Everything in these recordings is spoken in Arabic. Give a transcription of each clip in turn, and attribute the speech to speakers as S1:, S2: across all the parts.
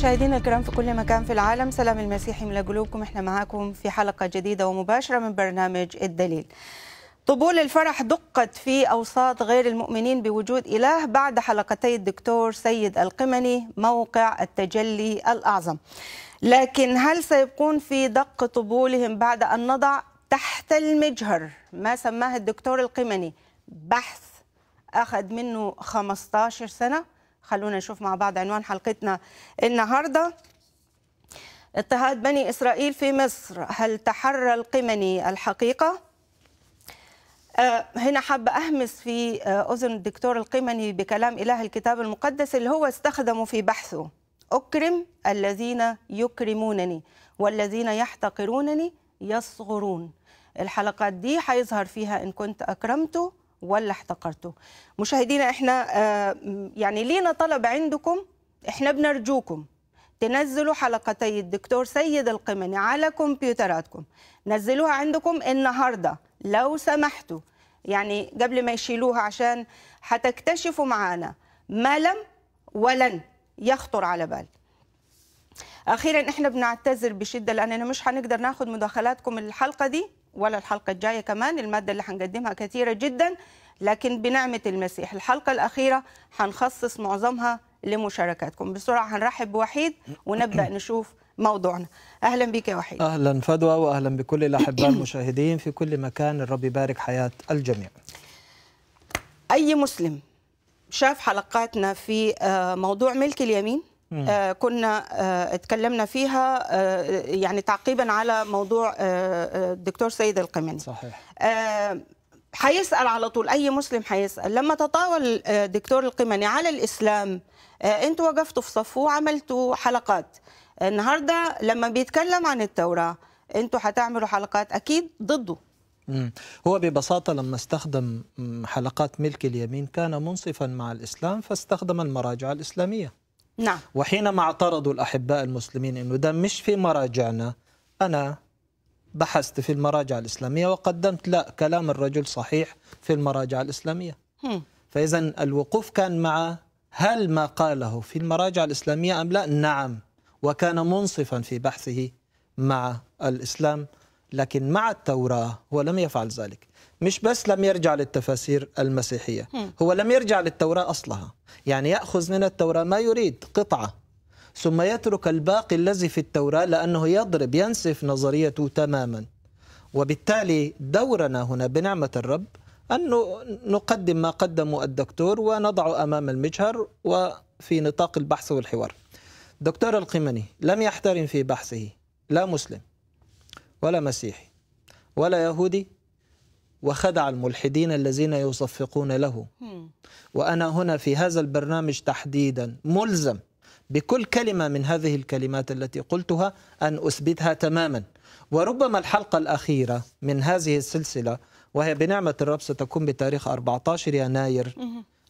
S1: مشاهدينا الكرام في كل مكان في العالم سلام المسيحي من قلوبكم احنا معاكم في حلقة جديدة ومباشرة من برنامج الدليل طبول الفرح دقت في أوساط غير المؤمنين بوجود إله بعد حلقتي الدكتور سيد القمني موقع التجلي الأعظم لكن هل سيبقون في دق طبولهم بعد أن نضع تحت المجهر ما سماه الدكتور القمني بحث أخذ منه 15 سنة خلونا نشوف مع بعض عنوان حلقتنا النهارده اضطهاد بني إسرائيل في مصر هل تحرى القمني الحقيقة؟ آه، هنا حابة أهمس في آه، أذن الدكتور القمني بكلام إله الكتاب المقدس اللي هو استخدمه في بحثه أكرم الذين يكرمونني والذين يحتقرونني يصغرون الحلقات دي هيظهر فيها إن كنت أكرمته ولا احتقرته مشاهدينا احنا آه، يعني لينا طلب عندكم احنا بنرجوكم تنزلوا حلقتي الدكتور سيد القمني على كمبيوتراتكم نزلوها عندكم النهارده لو سمحتوا يعني قبل ما يشيلوها عشان هتكتشفوا معانا ما لم ولن يخطر على بال اخيرا احنا بنعتذر بشده لاننا مش هنقدر ناخد مداخلاتكم الحلقه دي ولا الحلقة الجاية كمان المادة اللي هنقدمها كثيرة جدا لكن بنعمة المسيح الحلقة الأخيرة هنخصص معظمها لمشاركاتكم بسرعة هنرحب بوحيد ونبدأ نشوف موضوعنا اهلا بك يا وحيد
S2: اهلا فدوى واهلا بكل الاحباء المشاهدين في كل مكان الرب يبارك حياه الجميع
S1: اي مسلم شاف حلقاتنا في آه، موضوع ملك اليمين آه، كنا آه، اتكلمنا فيها آه، يعني تعقيبا على موضوع الدكتور سيد القمني صحيح هيسال على طول اي مسلم هيسال لما تطاول الدكتور القمني على الاسلام انتوا وقفتوا في صفه وعملتوا حلقات النهارده لما بيتكلم عن التوراه انتوا
S2: هتعملوا حلقات اكيد ضده هو ببساطة لما استخدم حلقات ملك اليمين كان منصفا مع الإسلام فاستخدم المراجع الإسلامية نعم وحينما اعترضوا الأحباء المسلمين أنه ده مش في مراجعنا أنا بحثت في المراجع الإسلامية وقدمت لا كلام الرجل صحيح في المراجع الإسلامية فإذا الوقوف كان مع هل ما قاله في المراجع الإسلامية أم لا نعم وكان منصفا في بحثه مع الإسلام لكن مع التوراة هو لم يفعل ذلك مش بس لم يرجع للتفاسير المسيحية هو لم يرجع للتوراة أصلها يعني يأخذ من التوراة ما يريد قطعة ثم يترك الباقي الذي في التوراة لأنه يضرب ينسف نظريته تماما وبالتالي دورنا هنا بنعمة الرب أن نقدم ما قدمه الدكتور ونضعه أمام المجهر وفي نطاق البحث والحوار دكتور القمني لم يحترم في بحثه لا مسلم ولا مسيحي ولا يهودي وخدع الملحدين الذين يصفقون له وأنا هنا في هذا البرنامج تحديدا ملزم بكل كلمة من هذه الكلمات التي قلتها أن أثبتها تماما وربما الحلقة الأخيرة من هذه السلسلة وهي بنعمة الرب ستكون بتاريخ 14 يناير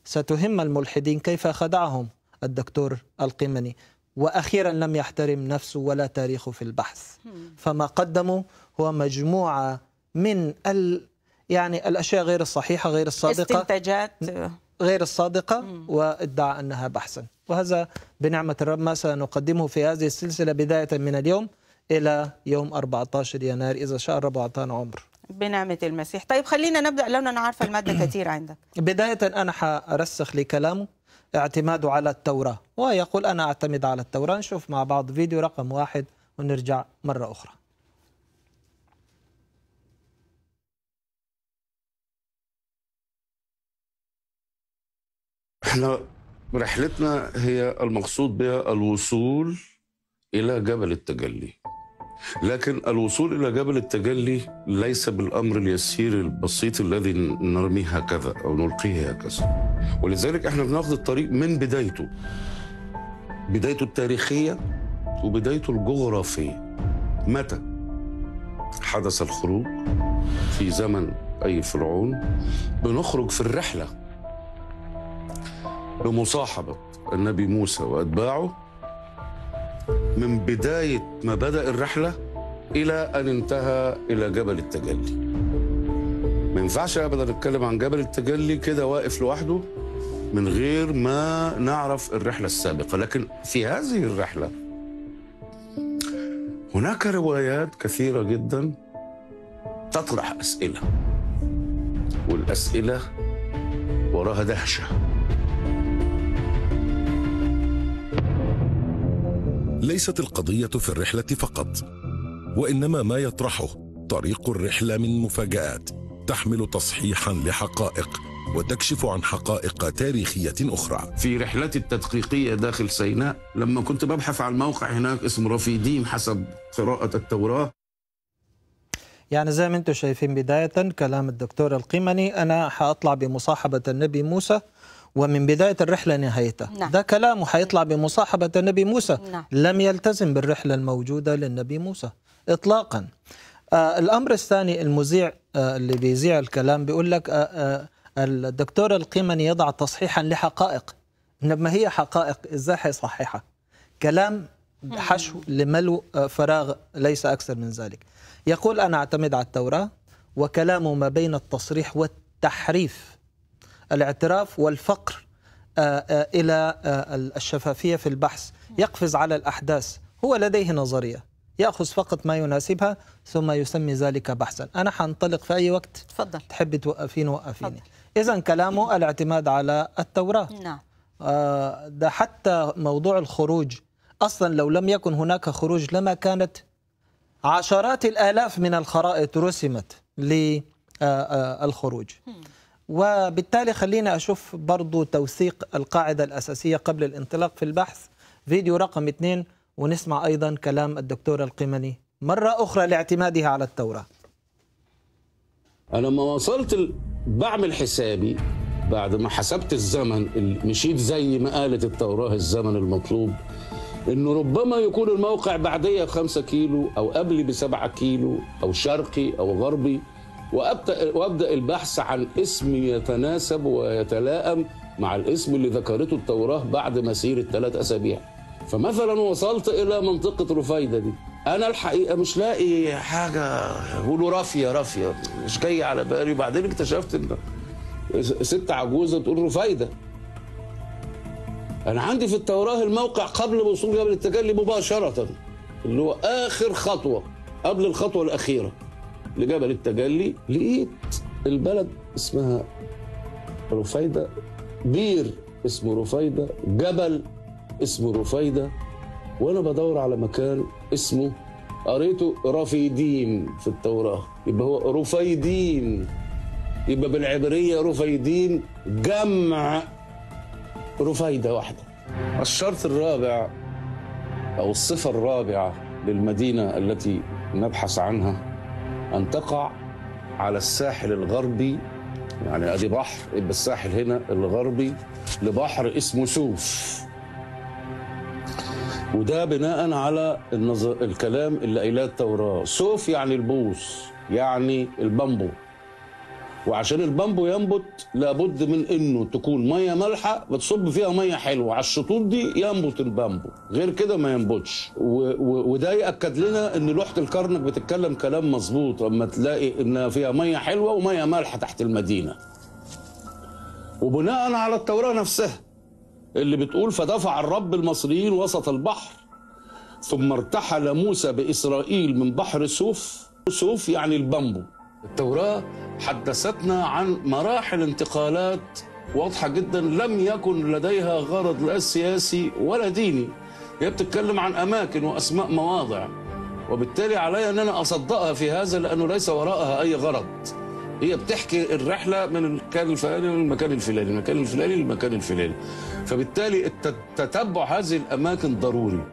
S2: ستهم الملحدين كيف خدعهم الدكتور القمني واخيرا لم يحترم نفسه ولا تاريخه في البحث فما قدموا هو مجموعه من يعني الأشياء غير الصحيحة غير الصادقة استنتاجات غير الصادقة وادعى أنها بحثا وهذا بنعمة الرب ما سنقدمه في هذه السلسلة بداية من اليوم إلى يوم 14 يناير إذا شاء الرب أعطانا عمر
S1: بنعمة المسيح طيب خلينا نبدأ لو أنا عارفة المادة كثير عندك
S2: بداية أنا حرسخ لكلامه اعتماده على التوراة ويقول أنا أعتمد على التوراة نشوف مع بعض فيديو رقم واحد ونرجع مرة أخرى
S3: احنا رحلتنا هي المقصود بها الوصول الى جبل التجلي لكن الوصول الى جبل التجلي ليس بالامر اليسير البسيط الذي نرميه هكذا او نلقيه هكذا ولذلك احنا بناخذ الطريق من بدايته بدايته التاريخيه وبدايته الجغرافيه متى حدث الخروج في زمن اي فرعون بنخرج في الرحله بمصاحبة النبي موسى وأتباعه من بداية ما بدأ الرحلة إلى أن انتهى إلى جبل التجلي ما ينفعش أبدا نتكلم عن جبل التجلي كده واقف لوحده من غير ما نعرف الرحلة السابقة لكن في هذه الرحلة هناك روايات كثيرة جدا تطرح أسئلة والأسئلة وراها دهشه ليست القضيه في الرحله فقط وانما ما يطرحه طريق الرحله من مفاجات تحمل تصحيحا لحقائق وتكشف عن حقائق تاريخية أخرى في رحلتي التدقيقية داخل سيناء لما كنت ببحث عن موقع هناك اسمه رفيديم حسب قراءة التوراة
S2: يعني زي ما انتم شايفين بداية كلام الدكتور القيمني أنا حأطلع بمصاحبة النبي موسى ومن بداية الرحلة نهايتها نعم. ده كلامه حيطلع بمصاحبة النبي موسى نعم. لم يلتزم بالرحلة الموجودة للنبي موسى إطلاقا آه الأمر الثاني المذيع آه اللي بيذيع الكلام بيقول لك آه آه الدكتور القيمني يضع تصحيحا لحقائق ما هي حقائق ازاي هيصححها كلام حشو لملو آه، فراغ ليس أكثر من ذلك يقول أنا أعتمد على التوراة وكلامه ما بين التصريح والتحريف الاعتراف والفقر آه، آه، إلى آه، الشفافية في البحث يقفز على الأحداث هو لديه نظرية يأخذ فقط ما يناسبها ثم يسمي ذلك بحثا أنا حنطلق في أي وقت تفضل تحبي توقفيني وقفيني إذا كلامه الاعتماد على التوراة نعم ده حتى موضوع الخروج أصلا لو لم يكن هناك خروج لما كانت عشرات الآلاف من الخرائط رسمت للخروج آه وبالتالي خلينا أشوف برضو توثيق القاعدة الأساسية قبل الانطلاق في البحث فيديو رقم اثنين ونسمع أيضا كلام الدكتور القمني مرة أخرى لاعتمادها على التوراة
S3: أنا لما وصلت بعمل حسابي بعد ما حسبت الزمن مشيت زي ما قالت التوراة الزمن المطلوب انه ربما يكون الموقع بعديه بخمسة كيلو او قبلي بسبعة كيلو او شرقي او غربي وابدا وابدا البحث عن اسم يتناسب ويتلائم مع الاسم اللي ذكرته التوراه بعد مسيره ثلاث اسابيع فمثلا وصلت الى منطقه رفيده دي انا الحقيقه مش لاقي حاجه يقولوا رافيه رافيه مش جاي على بالي وبعدين اكتشفت ان ست عجوزه تقول رفيده انا عندي في التوراه الموقع قبل وصول جبل التجلي مباشره اللي هو اخر خطوه قبل الخطوه الاخيره لجبل التجلي لقيت البلد اسمها رفيدة بير اسمه رفيدة جبل اسمه رفيدة وأنا بدور على مكان اسمه قريته رفيديم في التوراة يبقى هو رفيديم يبقى بالعبرية رفيديم جمع رفايدة واحدة الشرط الرابع أو الصفة الرابعة للمدينة التي نبحث عنها أن تقع على الساحل الغربي يعني أدي بحر يبقى الساحل هنا الغربي لبحر اسمه سوف وده بناء على النظر الكلام اللي قايلاه التوراه سوف يعني البوص يعني البامبو وعشان البامبو ينبت لابد من انه تكون ميه مالحه بتصب فيها ميه حلوه على الشطوط دي ينبت البامبو غير كده ما ينبتش و... و... وده ياكد لنا ان لوحه الكرنك بتتكلم كلام مظبوط اما تلاقي انها فيها ميه حلوه وميه مالحه تحت المدينه وبناء على التوراه نفسها اللي بتقول فدفع الرب المصريين وسط البحر ثم ارتحل موسى باسرائيل من بحر سوف سوف يعني البامبو التوراة حدثتنا عن مراحل انتقالات واضحة جدا لم يكن لديها غرض لا سياسي ولا ديني هي بتتكلم عن أماكن وأسماء مواضع وبالتالي علي أن أنا أصدقها في هذا لأنه ليس وراءها أي غرض هي بتحكي الرحله من المكان الفلاني للمكان الفلاني المكان الفلاني للمكان الفلاني فبالتالي تتبع هذه الاماكن ضروري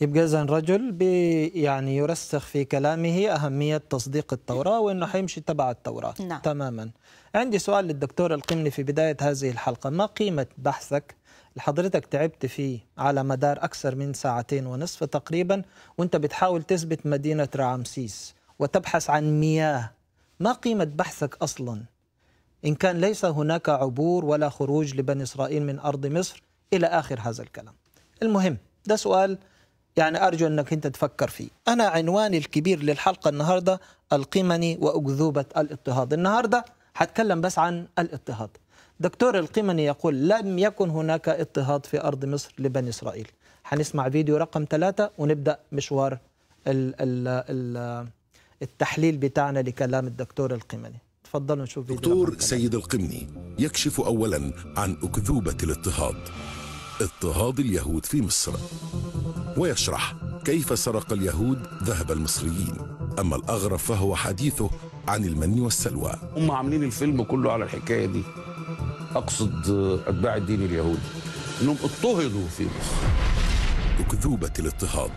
S2: يبقى اذا رجل بي يعني يرسخ في كلامه اهميه تصديق التوراه وانه حيمشي تبع التوراه نعم. تماما عندي سؤال للدكتور القمني في بدايه هذه الحلقه ما قيمه بحثك لحضرتك تعبت فيه على مدار اكثر من ساعتين ونصف تقريبا وانت بتحاول تثبت مدينه رعمسيس وتبحث عن مياه ما قيمه بحثك اصلا ان كان ليس هناك عبور ولا خروج لبني اسرائيل من ارض مصر الى اخر هذا الكلام المهم ده سؤال يعني أرجو أنك أنت تفكر فيه أنا عنواني الكبير للحلقة النهاردة القمني وأكذوبة الاضطهاد النهاردة هتكلم بس عن الاضطهاد دكتور القمني يقول لم يكن هناك اضطهاد في أرض مصر لبني إسرائيل هنسمع فيديو رقم ثلاثة ونبدأ مشوار ال ال ال التحليل بتاعنا لكلام الدكتور القمني تفضلوا نشوف فيديو دكتور
S3: سيد القمني يكشف أولا عن أكذوبة الاضطهاد اضطهاد اليهود في مصر ويشرح كيف سرق اليهود ذهب المصريين أما الأغرب فهو حديثه عن المن والسلوى هم عاملين الفيلم كله على الحكاية دي أقصد أتباع الدين اليهودي إنهم اضطهدوا في مصر أكذوبة الاضطهاد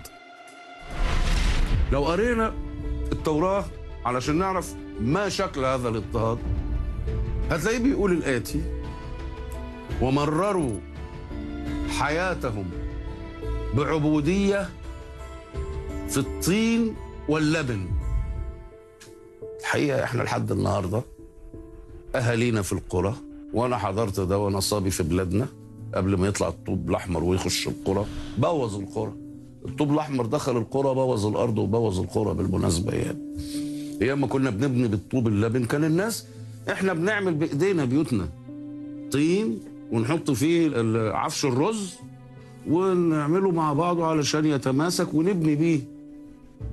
S3: لو قرينا التوراة علشان نعرف ما شكل هذا الاضطهاد هتلاقيه بيقول الآتي ومرروا حياتهم بعبودية في الطين واللبن الحقيقة احنا لحد النهاردة أهالينا في القرى وأنا حضرت ده وأنا صبي في بلادنا قبل ما يطلع الطوب الأحمر ويخش القرى بوظ القرى الطوب الأحمر دخل القرى بوظ الأرض وبوظ القرى بالمناسبة يعني أيام ما كنا بنبني بالطوب اللبن كان الناس احنا بنعمل بإيدينا بيوتنا طين ونحط فيه عفش الرز ونعمله مع بعضه علشان يتماسك ونبني بيه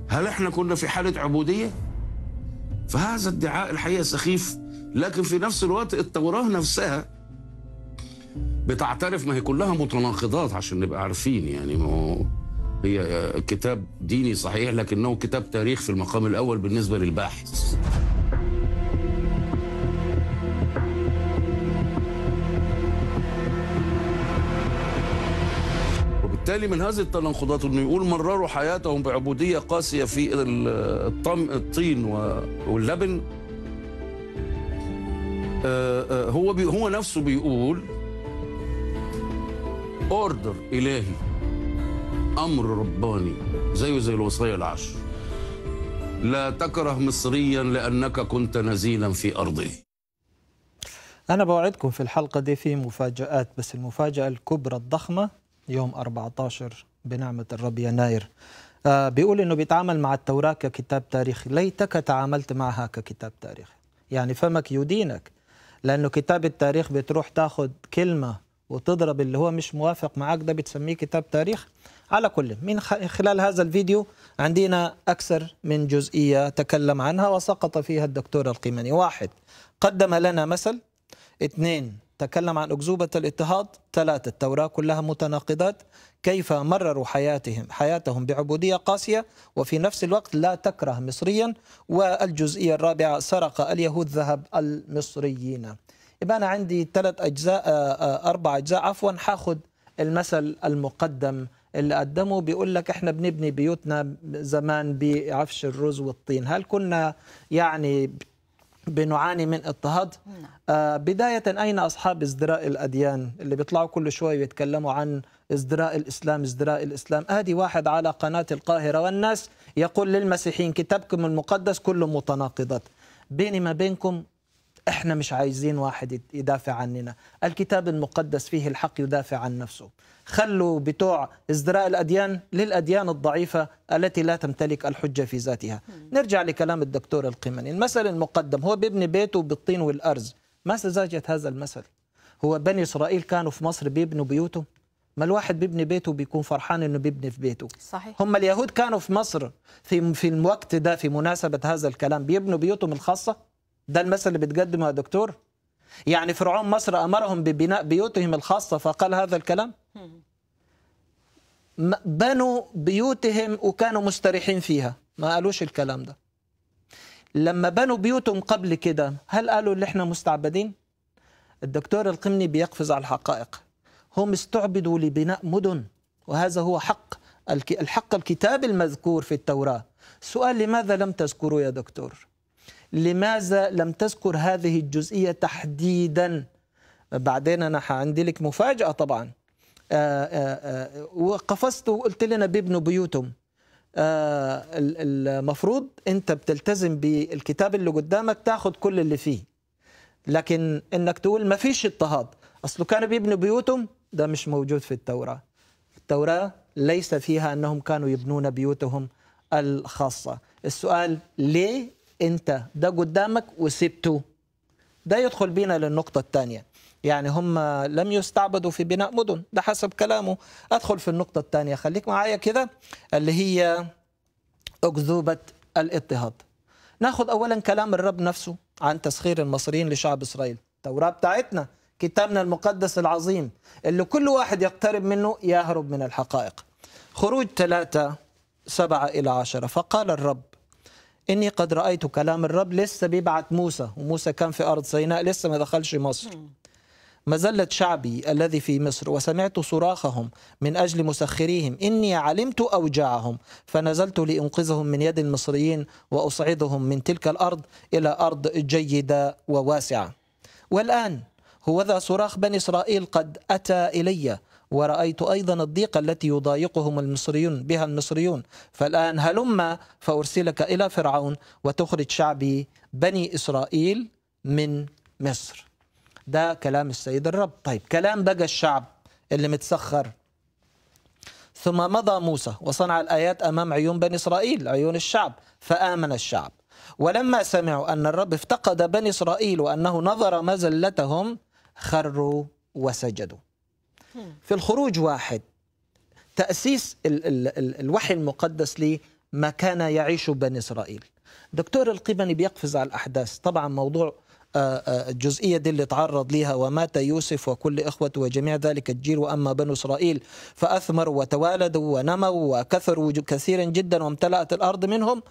S3: هل احنا كنا في حالة عبودية؟ فهذا ادعاء الحقيقة سخيف لكن في نفس الوقت التوراة نفسها بتعترف ما هي كلها متناقضات عشان نبقى عارفين يعني ما هو هي آه، كتاب ديني صحيح لكنه كتاب تاريخ في المقام الأول بالنسبة للباحث وبالتالي من هذه التناقضات انه يقول مرروا حياتهم بعبوديه قاسيه في الطم الطين واللبن آه، آه، هو هو نفسه بيقول اوردر الهي امر رباني زيه زي الوصايا العشر لا تكره مصريا لانك كنت نزيلا في ارضه
S2: انا بوعدكم في الحلقه دي في مفاجات بس المفاجاه الكبرى الضخمه يوم 14 بنعمة الرب يناير آه، بيقول انه بيتعامل مع التوراة ككتاب تاريخي ليتك تعاملت معها ككتاب تاريخي يعني فمك يدينك لانه كتاب التاريخ بتروح تاخد كلمة وتضرب اللي هو مش موافق معك ده بتسميه كتاب تاريخ على كل من خلال هذا الفيديو عندنا أكثر من جزئية تكلم عنها وسقط فيها الدكتور القيماني واحد قدم لنا مثل اثنين تكلم عن أكذوبة الاضطهاد ثلاثة التوراة كلها متناقضات كيف مرروا حياتهم حياتهم بعبودية قاسية وفي نفس الوقت لا تكره مصريا والجزئية الرابعة سرق اليهود ذهب المصريين يبقى أنا عندي ثلاث أجزاء آه، آه، أربع أجزاء عفوا حاخد المثل المقدم اللي قدمه بيقول لك احنا بنبني بيوتنا زمان بعفش الرز والطين هل كنا يعني بنعاني من اضطهاد نعم. آه بداية أين أصحاب ازدراء الأديان اللي بيطلعوا كل شوي بيتكلموا عن ازدراء الإسلام ازدراء الإسلام أدي واحد على قناة القاهرة والناس يقول للمسيحيين كتابكم المقدس كله متناقضات بيني ما بينكم احنا مش عايزين واحد يدافع عننا الكتاب المقدس فيه الحق يدافع عن نفسه خلوا بتوع ازدراء الاديان للاديان الضعيفه التي لا تمتلك الحجه في ذاتها نرجع لكلام الدكتور القمني المثل المقدم هو بيبني بيته بالطين والارز ما سذاجه هذا المثل هو بني اسرائيل كانوا في مصر بيبنوا بيوتهم ما الواحد بيبني بيته بيكون فرحان انه بيبني في بيته صحيح. هم اليهود كانوا في مصر في في الوقت ده في مناسبه هذا الكلام بيبنوا بيوتهم الخاصه ده المثل اللي بتقدمه يا دكتور يعني فرعون مصر أمرهم ببناء بيوتهم الخاصة فقال هذا الكلام بنوا بيوتهم وكانوا مستريحين فيها ما قالوش الكلام ده لما بنوا بيوتهم قبل كده هل قالوا اللي احنا مستعبدين الدكتور القمني بيقفز على الحقائق هم استعبدوا لبناء مدن وهذا هو حق الحق الكتاب المذكور في التوراة سؤال لماذا لم تذكروا يا دكتور لماذا لم تذكر هذه الجزئية تحديدا بعدين أنا عندي لك مفاجأة طبعا آه، آه، آه، وقفزت وقلت لنا بيبنوا بيوتهم المفروض انت بتلتزم بالكتاب اللي قدامك تاخذ كل اللي فيه لكن انك تقول ما فيش اضطهاد اصله كانوا بيبنوا بيوتهم ده مش موجود في التوراه التوراه ليس فيها انهم كانوا يبنون بيوتهم الخاصه السؤال ليه انت ده قدامك وسبته ده يدخل بينا للنقطه الثانيه يعني هم لم يستعبدوا في بناء مدن ده حسب كلامه ادخل في النقطه الثانيه خليك معايا كده اللي هي اكذوبه الاضطهاد ناخذ اولا كلام الرب نفسه عن تسخير المصريين لشعب اسرائيل التوراه بتاعتنا كتابنا المقدس العظيم اللي كل واحد يقترب منه يهرب من الحقائق خروج ثلاثة سبعة إلى عشرة فقال الرب إني قد رأيت كلام الرب لسه بيبعت موسى وموسى كان في أرض سيناء لسه ما دخلش مصر مزلة شعبي الذي في مصر وسمعت صراخهم من أجل مسخريهم إني علمت أوجاعهم فنزلت لأنقذهم من يد المصريين وأصعدهم من تلك الأرض إلى أرض جيدة وواسعة والآن هو ذا صراخ بني إسرائيل قد أتى إلي ورأيت أيضا الضيق التي يضايقهم المصريون بها المصريون فالآن هلم فأرسلك إلى فرعون وتخرج شعبي بني إسرائيل من مصر ده كلام السيد الرب طيب كلام بقى الشعب اللي متسخر ثم مضى موسى وصنع الآيات أمام عيون بني إسرائيل عيون الشعب فآمن الشعب ولما سمعوا أن الرب افتقد بني إسرائيل وأنه نظر مزلتهم خروا وسجدوا في الخروج واحد تأسيس ال ال ال الوحي المقدس لما كان يعيش بني إسرائيل دكتور القبني بيقفز على الأحداث طبعا موضوع آه، آه، الجزئية دي اللي تعرض لها ومات يوسف وكل إخوته وجميع ذلك الجيل وأما بنو إسرائيل فأثمروا وتوالدوا ونموا وكثروا كثيرا جدا وامتلأت الأرض منهم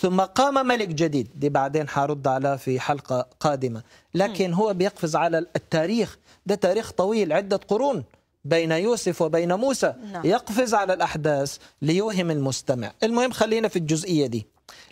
S2: ثم قام ملك جديد دي بعدين حرد على في حلقة قادمة لكن هو بيقفز على التاريخ ده تاريخ طويل عدة قرون بين يوسف وبين موسى نعم. يقفز على الأحداث ليوهم المستمع المهم خلينا في الجزئية دي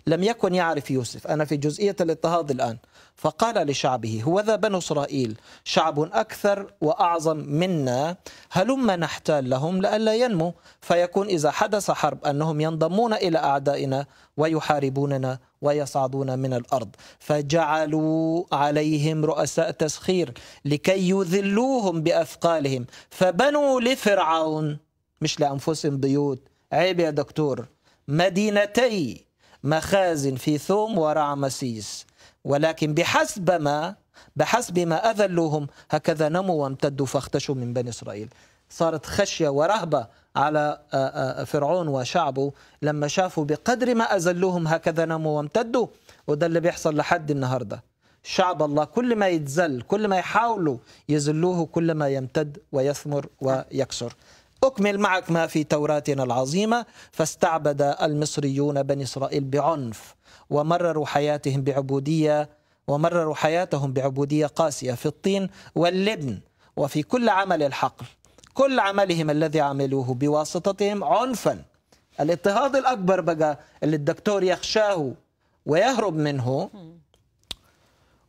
S2: لم يكن يعرف يوسف أنا في جزئية الاضطهاد الآن فقال لشعبه هو ذا بنو إسرائيل شعب أكثر وأعظم منا هلم نحتال لهم لئلا ينمو فيكون إذا حدث حرب أنهم ينضمون إلى أعدائنا ويحاربوننا ويصعدون من الارض فجعلوا عليهم رؤساء تسخير لكي يذلوهم باثقالهم فبنوا لفرعون مش لانفسهم بيوت عيب يا دكتور مدينتي مخازن في ثوم ورعمسيس ولكن بحسب ما بحسب ما أذلوهم هكذا نموا وامتدوا فاختشوا من بني إسرائيل صارت خشية ورهبة على آه، آه، فرعون وشعبه لما شافوا بقدر ما أذلوهم هكذا نموا وامتدوا وده اللي بيحصل لحد النهاردة شعب الله كل ما يتزل كل ما يحاولوا يذلوه كل ما يمتد ويثمر ويكسر أكمل معك ما في توراتنا العظيمة فاستعبد المصريون بني إسرائيل بعنف ومرروا حياتهم بعبودية ومرروا حياتهم بعبودية قاسية في الطين واللبن وفي كل عمل الحقل كل عملهم الذي عملوه بواسطتهم عنفا الاضطهاد الأكبر بقى اللي الدكتور يخشاه ويهرب منه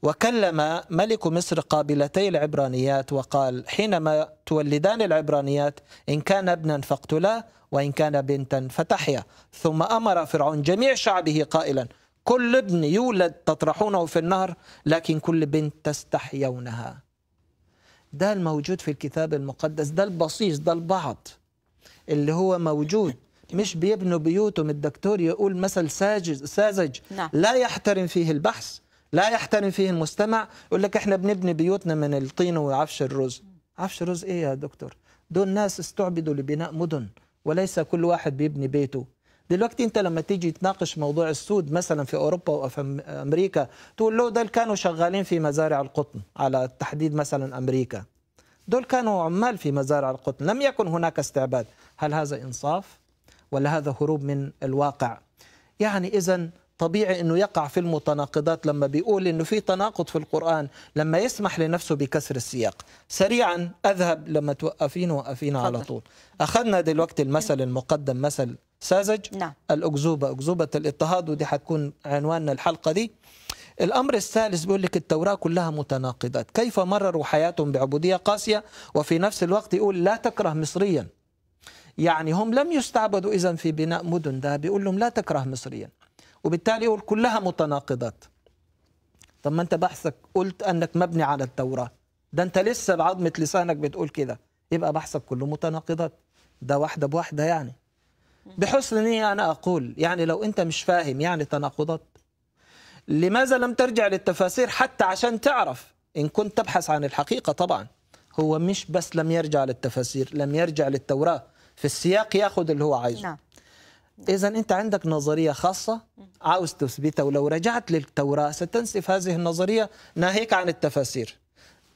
S2: وكلم ملك مصر قابلتي العبرانيات وقال حينما تولدان العبرانيات إن كان ابنا فاقتلاه وإن كان بنتا فتحيا ثم أمر فرعون جميع شعبه قائلا كل ابن يولد تطرحونه في النهر لكن كل بنت تستحيونها ده الموجود في الكتاب المقدس ده البصيص ده البعض اللي هو موجود مش بيبنوا بيوتهم الدكتور يقول مثل ساجز ساذج نعم. لا يحترم فيه البحث لا يحترم فيه المستمع يقول لك احنا بنبني بيوتنا من الطين وعفش الرز عفش الرز ايه يا دكتور دول ناس استعبدوا لبناء مدن وليس كل واحد بيبني بيته دلوقتي انت لما تيجي تناقش موضوع السود مثلا في اوروبا في امريكا تقول له دول كانوا شغالين في مزارع القطن على تحديد مثلا امريكا دول كانوا عمال في مزارع القطن لم يكن هناك استعباد هل هذا انصاف ولا هذا هروب من الواقع يعني اذا طبيعي انه يقع في المتناقضات لما بيقول انه في تناقض في القران لما يسمح لنفسه بكسر السياق سريعا اذهب لما توقفين وقفينا على طول اخذنا دلوقتي المثل المقدم مثل ساذج نعم. الاكذوبه اكذوبه الاضطهاد ودي حتكون عنواننا الحلقه دي الأمر الثالث بيقول لك التوراة كلها متناقضات كيف مرروا حياتهم بعبودية قاسية وفي نفس الوقت يقول لا تكره مصريا يعني هم لم يستعبدوا إذا في بناء مدن ده بيقول لهم لا تكره مصريا وبالتالي يقول كلها متناقضات طب ما انت بحثك قلت انك مبني على التوراه ده انت لسه بعظمه لسانك بتقول كده يبقى بحثك كله متناقضات ده واحده بواحده يعني بحسن نيه انا اقول يعني لو انت مش فاهم يعني تناقضات لماذا لم ترجع للتفاسير حتى عشان تعرف ان كنت تبحث عن الحقيقه طبعا هو مش بس لم يرجع للتفاسير لم يرجع للتوراه في السياق ياخذ اللي هو عايزه نعم. نعم. إذا أنت عندك نظرية خاصة عاوز تثبتها ولو رجعت للتوراة ستنسف هذه النظرية ناهيك عن التفاسير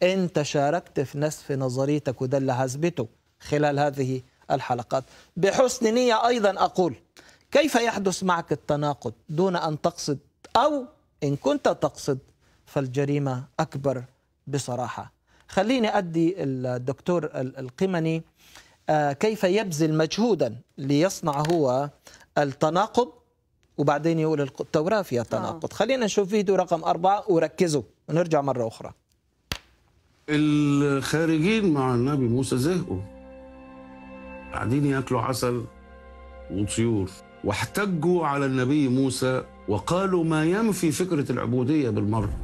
S2: أنت شاركت في نسف نظريتك وده اللي هثبته خلال هذه الحلقات بحسن نية أيضا أقول كيف يحدث معك التناقض دون أن تقصد أو إن كنت تقصد فالجريمة أكبر بصراحة خليني أدي الدكتور القمني آه، كيف يبذل مجهودا ليصنع هو التناقض وبعدين يقول التوراة فيها آه. تناقض خلينا نشوف فيديو رقم أربعة وركزوا ونرجع مرة أخرى
S3: الخارجين مع النبي موسى زهقوا قاعدين ياكلوا عسل وطيور واحتجوا على النبي موسى وقالوا ما ينفي فكرة العبودية بالمرة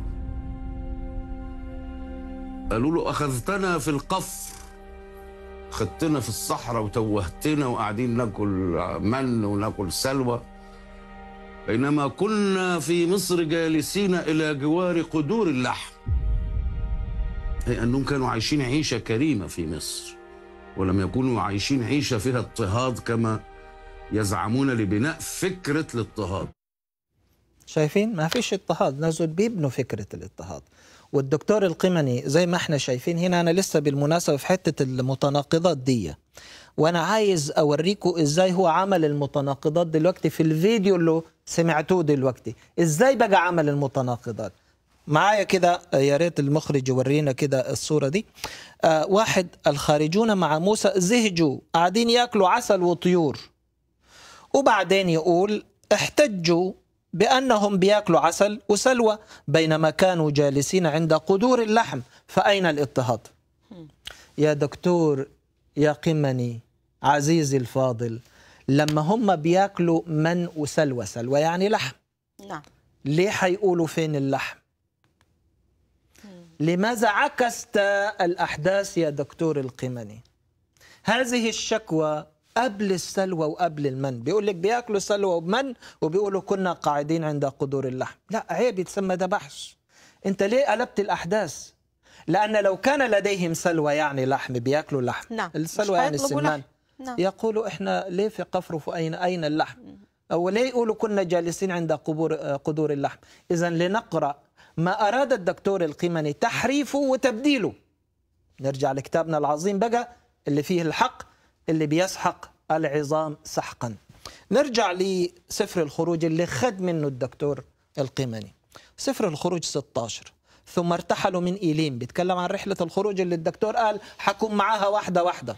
S3: قالوا له أخذتنا في القفر خدتنا في الصحراء وتوهتنا وقاعدين ناكل من وناكل سلوى بينما كنا في مصر جالسين إلى جوار قدور اللحم أي أنهم كانوا عايشين عيشة كريمة في مصر ولم يكونوا عايشين عيشة فيها اضطهاد كما يزعمون لبناء فكرة الاضطهاد
S2: شايفين ما فيش اضطهاد نزل بيبنوا فكرة الاضطهاد والدكتور القمني زي ما احنا شايفين هنا انا لسه بالمناسبه في حته المتناقضات دي وانا عايز اوريكم ازاي هو عمل المتناقضات دلوقتي في الفيديو اللي سمعتوه دلوقتي ازاي بقى عمل المتناقضات معايا كده يا ريت المخرج يورينا كده الصورة دي آه واحد الخارجون مع موسى زهجوا قاعدين ياكلوا عسل وطيور وبعدين يقول احتجوا بأنهم بياكلوا عسل وسلوى بينما كانوا جالسين عند قدور اللحم فأين الاضطهاد يا دكتور يا قمني عزيزي الفاضل لما هم بياكلوا من وسلوى سلوى يعني لحم نعم ليه حيقولوا فين اللحم لماذا عكست الأحداث يا دكتور القمني هذه الشكوى قبل السلوى وقبل المن بيقول لك بياكلوا سلوى ومن وبيقولوا كنا قاعدين عند قدور اللحم لا عيب يتسمى ده بحث انت ليه قلبت الاحداث لان لو كان لديهم سلوى يعني لحم بياكلوا لحم نعم. السلوى يعني السمان نعم. يقولوا احنا ليه في قفر اين اين اللحم او ليه يقولوا كنا جالسين عند قبور آه، قدور اللحم اذا لنقرا ما اراد الدكتور القيمني تحريفه وتبديله نرجع لكتابنا العظيم بقى اللي فيه الحق اللي بيسحق العظام سحقا نرجع لسفر الخروج اللي خد منه الدكتور القيمني سفر الخروج 16 ثم ارتحلوا من إيليم بيتكلم عن رحلة الخروج اللي الدكتور قال حكون معاها واحدة واحدة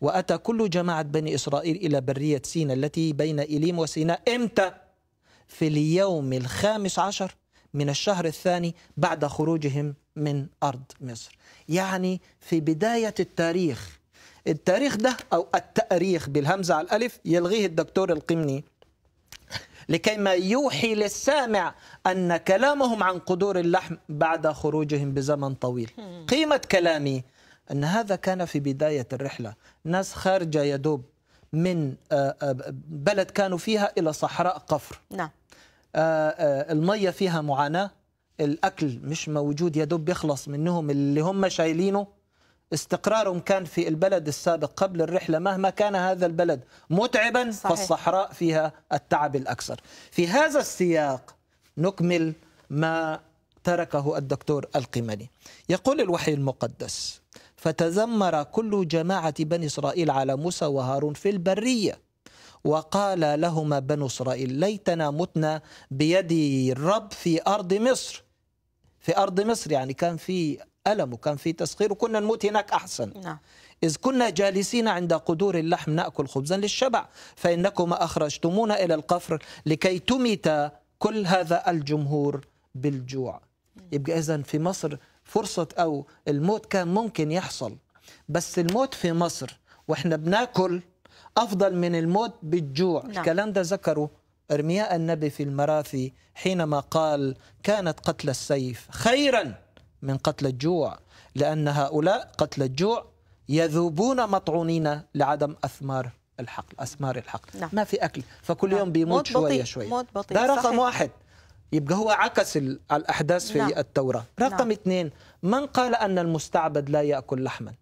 S2: وأتى كل جماعة بني إسرائيل إلى برية سينا التي بين إيليم وسيناء إمتى؟ في اليوم الخامس عشر من الشهر الثاني بعد خروجهم من أرض مصر يعني في بداية التاريخ التاريخ ده أو التأريخ بالهمزة على الألف يلغيه الدكتور القمني لكي ما يوحي للسامع أن كلامهم عن قدور اللحم بعد خروجهم بزمن طويل قيمة كلامي أن هذا كان في بداية الرحلة ناس خارجة يدوب من آه، آه، بلد كانوا فيها إلى صحراء قفر نعم آه، المية فيها معاناة الأكل مش موجود يدوب يخلص منهم اللي هم شايلينه استقرارهم كان في البلد السابق قبل الرحلة مهما كان هذا البلد متعبا صحيح. فالصحراء فيها التعب الأكثر في هذا السياق نكمل ما تركه الدكتور القمني يقول الوحي المقدس فتذمر كل جماعة بني إسرائيل على موسى وهارون في البرية وقال لهما بنو إسرائيل ليتنا متنا بيد الرب في أرض مصر في أرض مصر يعني كان في ألم وكان في تسخير وكنا نموت هناك أحسن نعم. إذ كنا جالسين عند قدور اللحم نأكل خبزا للشبع فإنكم أخرجتمونا إلى القفر لكي تميت كل هذا الجمهور بالجوع يبقى إذا في مصر فرصة أو الموت كان ممكن يحصل بس الموت في مصر وإحنا بناكل أفضل من الموت بالجوع نعم. الكلام ده ذكره أرمياء النبي في المراثي حينما قال كانت قتل السيف خيراً من قتل الجوع لأن هؤلاء قتل الجوع يذوبون مطعونين لعدم أثمار الحقل أثمار الحقل نعم. ما في أكل فكل نعم. يوم بيموت شوية بطيء. شوية ده رقم واحد يبقى هو عكس الأحداث في نعم. التوراة رقم نعم. اثنين من قال أن المستعبد لا يأكل لحما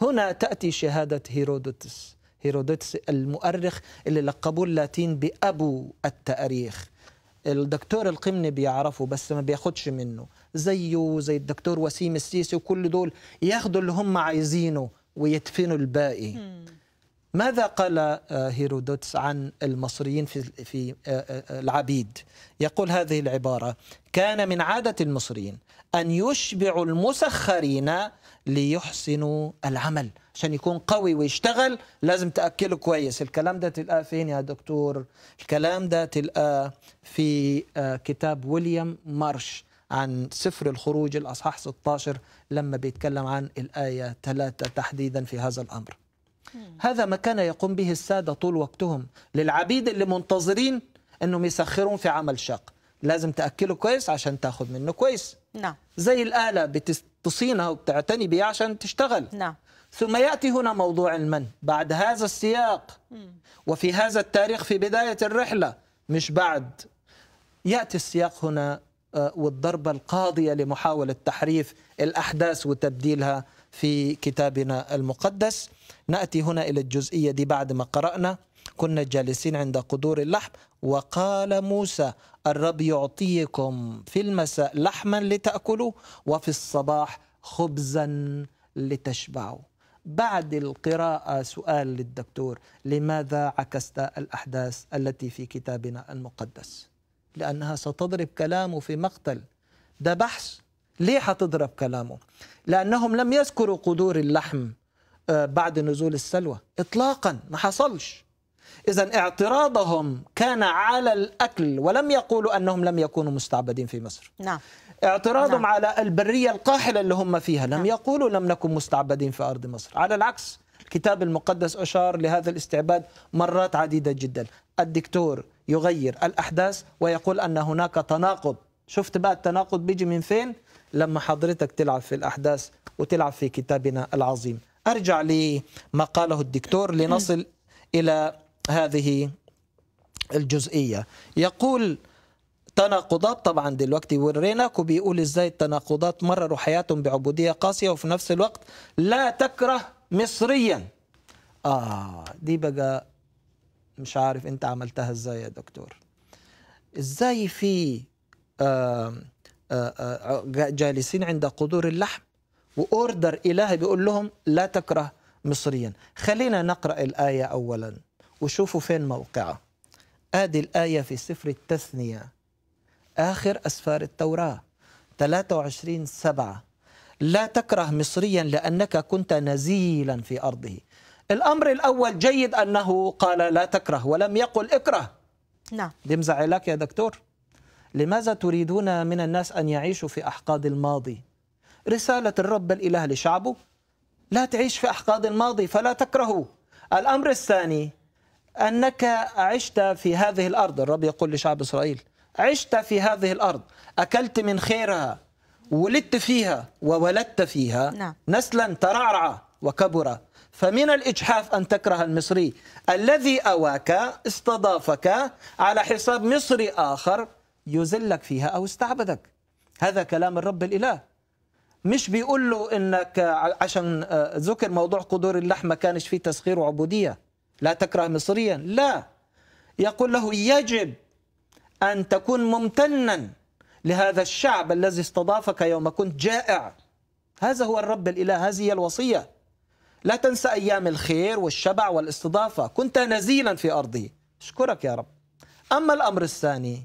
S2: هنا تأتي شهادة هيرودوتس هيرودوتس المؤرخ اللي لقبوه اللاتين بأبو التأريخ الدكتور القمني بيعرفه بس ما بياخدش منه زيه زي الدكتور وسيم السيسي وكل دول ياخدوا اللي هم عايزينه ويدفنوا الباقي ماذا قال آه، هيرودوتس عن المصريين في في آه، آه، العبيد؟ يقول هذه العباره: كان من عاده المصريين ان يشبعوا المسخرين ليحسنوا العمل، عشان يكون قوي ويشتغل لازم تاكله كويس، الكلام ده تلقاه فين يا دكتور؟ الكلام ده تلقاه في كتاب ويليام مارش عن سفر الخروج الأصحاح 16 لما بيتكلم عن الآية 3 تحديدا في هذا الأمر هذا ما كان يقوم به السادة طول وقتهم للعبيد اللي منتظرين أنهم يسخرون في عمل شاق لازم تأكله كويس عشان تأخذ منه كويس نعم زي الآلة بتصينها وبتعتني بها عشان تشتغل نعم ثم يأتي هنا موضوع المن بعد هذا السياق وفي هذا التاريخ في بداية الرحلة مش بعد يأتي السياق هنا آه، والضربة القاضية لمحاولة تحريف الأحداث وتبديلها في كتابنا المقدس نأتي هنا إلى الجزئية دي بعد ما قرأنا كنا جالسين عند قدور اللحم وقال موسى الرب يعطيكم في المساء لحما لتأكلوا وفي الصباح خبزا لتشبعوا بعد القراءة سؤال للدكتور لماذا عكست الأحداث التي في كتابنا المقدس؟ لأنها ستضرب كلامه في مقتل ده بحث ليه هتضرب كلامه لأنهم لم يذكروا قدور اللحم آه، بعد نزول السلوى إطلاقا ما حصلش إذا اعتراضهم كان على الأكل ولم يقولوا أنهم لم يكونوا مستعبدين في مصر نعم اعتراضهم نعم. على البرية القاحلة اللي هم فيها لم نعم. يقولوا لم نكن مستعبدين في أرض مصر على العكس الكتاب المقدس أشار لهذا الاستعباد مرات عديدة جدا الدكتور يغير الأحداث ويقول أن هناك تناقض شفت بقى التناقض بيجي من فين لما حضرتك تلعب في الأحداث وتلعب في كتابنا العظيم أرجع لما قاله الدكتور لنصل إلى هذه الجزئية يقول تناقضات طبعا دلوقتي وريناك وبيقول ازاي التناقضات مرروا حياتهم بعبودية قاسية وفي نفس الوقت لا تكره مصريا آه دي بقى مش عارف انت عملتها ازاي يا دكتور ازاي في آه، آه، آه، جالسين عند قدور اللحم واوردر الهي بيقول لهم لا تكره مصريا خلينا نقرا الايه اولا وشوفوا فين موقعها ادي الايه في سفر التثنيه اخر اسفار التوراه 23 سبعة لا تكره مصريا لانك كنت نزيلا في ارضه الأمر الأول جيد أنه قال لا تكره ولم يقل اكره نعم دي مزعلاك يا دكتور لماذا تريدون من الناس أن يعيشوا في أحقاد الماضي رسالة الرب الإله لشعبه لا تعيش في أحقاد الماضي فلا تكرهوا الأمر الثاني أنك عشت في هذه الأرض الرب يقول لشعب إسرائيل عشت في هذه الأرض أكلت من خيرها ولدت فيها وولدت فيها نعم. نسلا ترعرع وكبر فمن الإجحاف أن تكره المصري الذي أواك استضافك على حساب مصري آخر يذلك فيها أو استعبدك هذا كلام الرب الإله مش بيقول له إنك عشان آه، ذكر موضوع قدور اللحمة ما كانش فيه تسخير وعبودية لا تكره مصريا لا يقول له يجب أن تكون ممتنا لهذا الشعب الذي استضافك يوم كنت جائع هذا هو الرب الإله هذه هي الوصية لا تنسى أيام الخير والشبع والاستضافة كنت نزيلا في أرضي أشكرك يا رب أما الأمر الثاني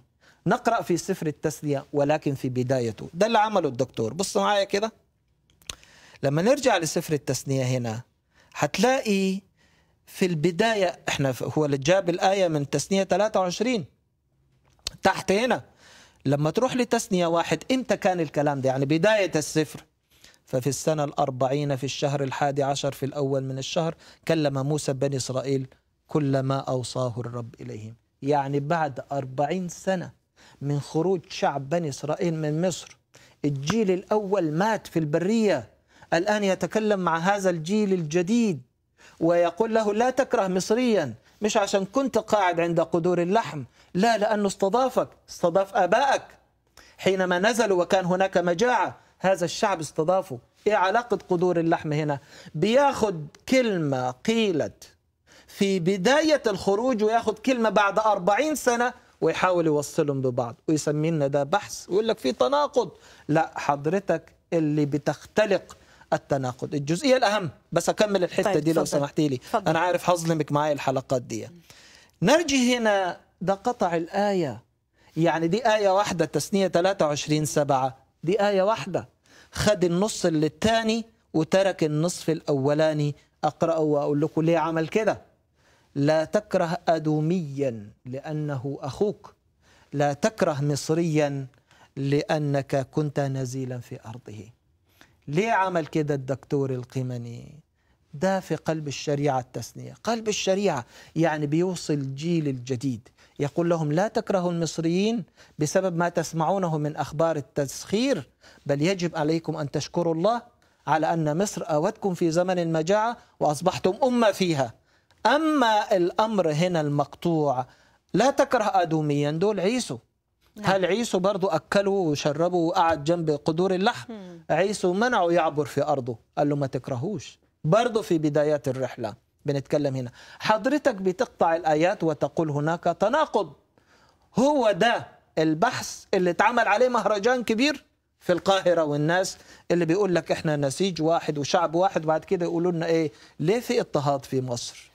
S2: نقرأ في سفر التسلية ولكن في بدايته ده اللي عمله الدكتور بصوا معايا كده لما نرجع لسفر التسنية هنا هتلاقي في البداية احنا هو اللي جاب الآية من تسنية 23 تحت هنا لما تروح لتسنية واحد امتى كان الكلام ده يعني بداية السفر ففي السنة الأربعين في الشهر الحادي عشر في الأول من الشهر كلم موسى بني إسرائيل كل ما أوصاه الرب إليهم يعني بعد أربعين سنة من خروج شعب بني إسرائيل من مصر الجيل الأول مات في البرية الآن يتكلم مع هذا الجيل الجديد ويقول له لا تكره مصريا مش عشان كنت قاعد عند قدور اللحم لا لأنه استضافك استضاف آبائك حينما نزلوا وكان هناك مجاعة هذا الشعب استضافه ايه علاقة قدور اللحم هنا بياخد كلمة قيلت في بداية الخروج وياخد كلمة بعد أربعين سنة ويحاول يوصلهم ببعض ويسمينا ده بحث ويقول لك في تناقض لا حضرتك اللي بتختلق التناقض الجزئية الأهم بس أكمل الحتة طيب دي لو سمحتي لي فضل. أنا عارف هظلمك معايا الحلقات دي نرجي هنا ده قطع الآية يعني دي آية واحدة تسنية 23 سبعة دي آية واحدة خد النص للتاني وترك النصف الأولاني أقرأه وأقول لكم ليه عمل كده لا تكره أدوميا لأنه أخوك لا تكره مصريا لأنك كنت نزيلا في أرضه ليه عمل كده الدكتور القمني ده في قلب الشريعة التسنية قلب الشريعة يعني بيوصل جيل الجديد يقول لهم لا تكرهوا المصريين بسبب ما تسمعونه من أخبار التسخير بل يجب عليكم أن تشكروا الله على أن مصر آوتكم في زمن المجاعة وأصبحتم أمة فيها أما الأمر هنا المقطوع لا تكره آدوميا دول عيسو نعم. هل عيسو برضو أكلوا وشربوا وقعد جنب قدور اللحم عيسو منعه يعبر في أرضه قال له ما تكرهوش برضو في بدايات الرحلة بنتكلم هنا حضرتك بتقطع الآيات وتقول هناك تناقض هو ده البحث اللي اتعمل عليه مهرجان كبير في القاهرة والناس اللي بيقول لك احنا نسيج واحد وشعب واحد وبعد كده يقولوا لنا ايه ليه في اضطهاد في مصر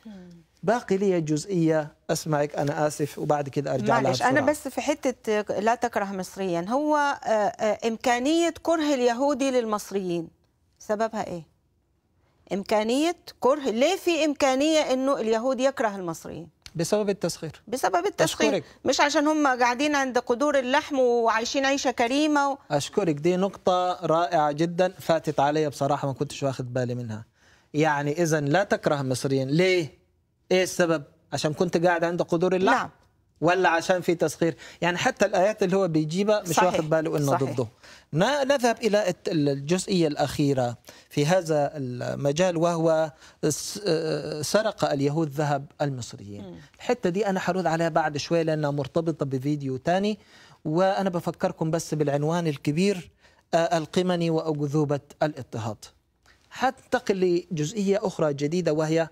S2: باقي لي جزئية أسمعك أنا آسف وبعد كده أرجع لها معلش أنا بس
S1: في حتة لا تكره مصريا هو آه، آه، إمكانية كره اليهودي للمصريين سببها إيه؟ امكانيه كره ليه في امكانيه انه اليهود يكره المصريين بسبب التسخير بسبب التسخير أشكرك. مش عشان هم قاعدين عند قدور اللحم وعايشين عيشه كريمه و...
S2: اشكرك دي نقطه رائعه جدا فاتت عليا بصراحه ما كنتش واخد بالي منها يعني اذا لا تكره المصريين ليه ايه السبب عشان كنت قاعد عند قدور اللحم نعم. ولا عشان في تسخير يعني حتى الآيات اللي هو بيجيبها مش صحيح. واخد باله أنه صحيح. ضده نذهب إلى الجزئية الأخيرة في هذا المجال وهو سرق اليهود ذهب المصريين الحتة دي أنا حرود عليها بعد شوي لأنها مرتبطة بفيديو تاني وأنا بفكركم بس بالعنوان الكبير آه، القمني وأجذوبة الاضطهاد هنتقل لجزئية أخرى جديدة وهي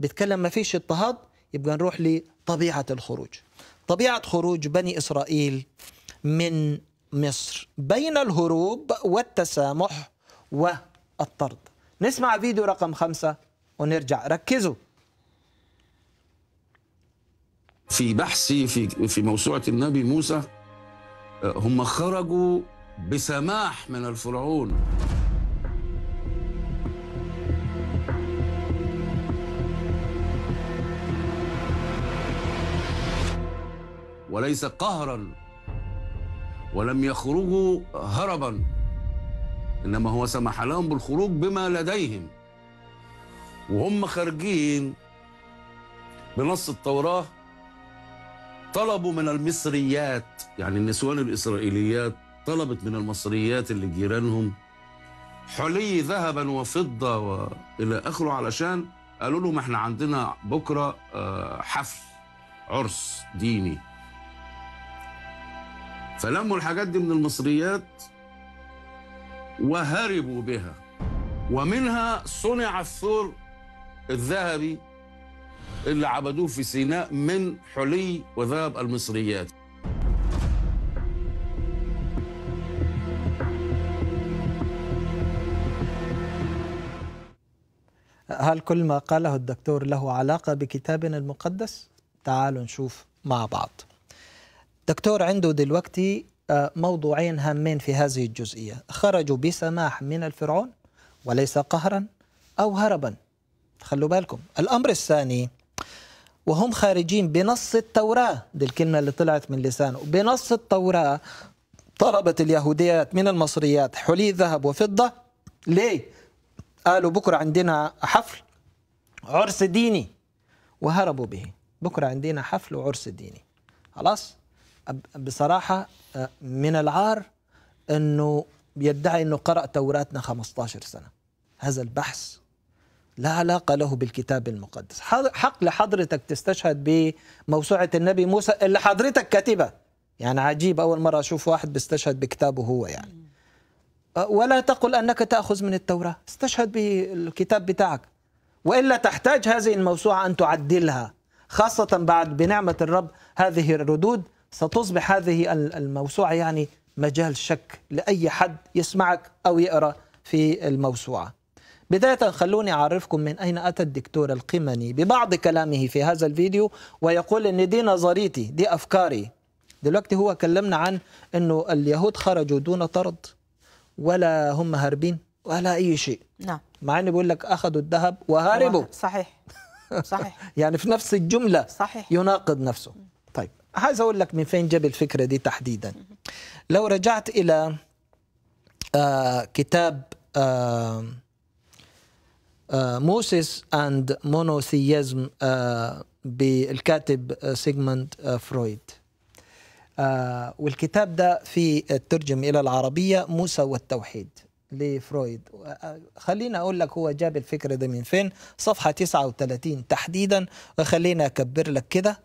S2: بتكلم ما فيش اضطهاد يبقى نروح لطبيعة الخروج طبيعه خروج بني اسرائيل من مصر بين الهروب والتسامح والطرد نسمع فيديو رقم خمسة ونرجع ركزوا
S3: في بحثي في في موسوعه النبي موسى آه، هم خرجوا بسماح من الفرعون وليس قهرا ولم يخرجوا هربا انما هو سمح لهم بالخروج بما لديهم وهم خارجين بنص التوراه طلبوا من المصريات يعني النسوان الاسرائيليات طلبت من المصريات اللي جيرانهم حلي ذهبا وفضه والى اخره علشان قالوا لهم احنا عندنا بكره آه، حفل عرس ديني فلموا الحاجات دي من المصريات وهربوا بها ومنها صنع الثور الذهبي اللي عبدوه في سيناء من حلي وذهب المصريات
S2: هل كل ما قاله الدكتور له علاقة بكتابنا المقدس؟ تعالوا نشوف مع بعض دكتور عنده دلوقتي آه، موضوعين هامين في هذه الجزئية خرجوا بسماح من الفرعون وليس قهرا أو هربا خلوا بالكم الأمر الثاني وهم خارجين بنص التوراة دي الكلمة اللي طلعت من لسانه بنص التوراة طلبت اليهوديات من المصريات حلي ذهب وفضة ليه؟ قالوا بكرة عندنا حفل عرس ديني وهربوا به بكرة عندنا حفل وعرس ديني خلاص؟ بصراحة آه، من العار أنه يدعي أنه قرأ توراتنا 15 سنة هذا البحث لا علاقة له بالكتاب المقدس حق لحضرتك تستشهد بموسوعة النبي موسى اللي حضرتك كتبة يعني عجيب أول مرة أشوف واحد بيستشهد بكتابه هو يعني ولا تقل أنك تأخذ من التوراة استشهد بالكتاب بتاعك وإلا تحتاج هذه الموسوعة أن تعدلها خاصة بعد بنعمة الرب هذه الردود ستصبح هذه الموسوعة يعني مجال شك لأي حد يسمعك أو يقرأ في الموسوعة بداية خلوني أعرفكم من أين أتى الدكتور القمني ببعض كلامه في هذا الفيديو ويقول أن دي نظريتي دي أفكاري دلوقتي هو كلمنا عن أنه اليهود خرجوا دون طرد ولا هم هاربين ولا أي شيء نعم مع أنه بيقول لك أخذوا الذهب وهربوا صحيح صحيح يعني في نفس الجملة صحيح يناقض نفسه عايز اقول لك من فين جاب الفكره دي تحديدا لو رجعت الى آه كتاب آه, آه، موسيس اند آه، مونوثيزم بالكاتب آه، سيغموند فرويد والكتاب ده في ترجم الى العربيه موسى والتوحيد لفرويد خلينا اقول لك هو جاب الفكره ده من فين صفحه 39 تحديدا وخلينا اكبر لك كده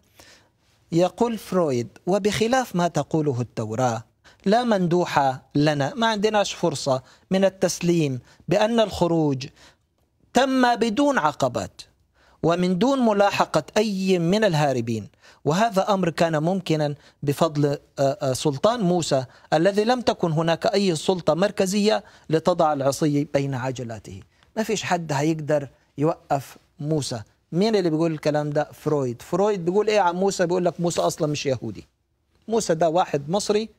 S2: يقول فرويد وبخلاف ما تقوله التوراه لا مندوحه لنا ما عندناش فرصه من التسليم بان الخروج تم بدون عقبات ومن دون ملاحقة أي من الهاربين وهذا أمر كان ممكنا بفضل آه، آه، سلطان موسى الذي لم تكن هناك أي سلطة مركزية لتضع العصي بين عجلاته ما فيش حد هيقدر يوقف موسى مين اللي بيقول الكلام ده فرويد فرويد بيقول ايه عن موسى بيقول لك موسى اصلا مش يهودي موسى ده واحد مصري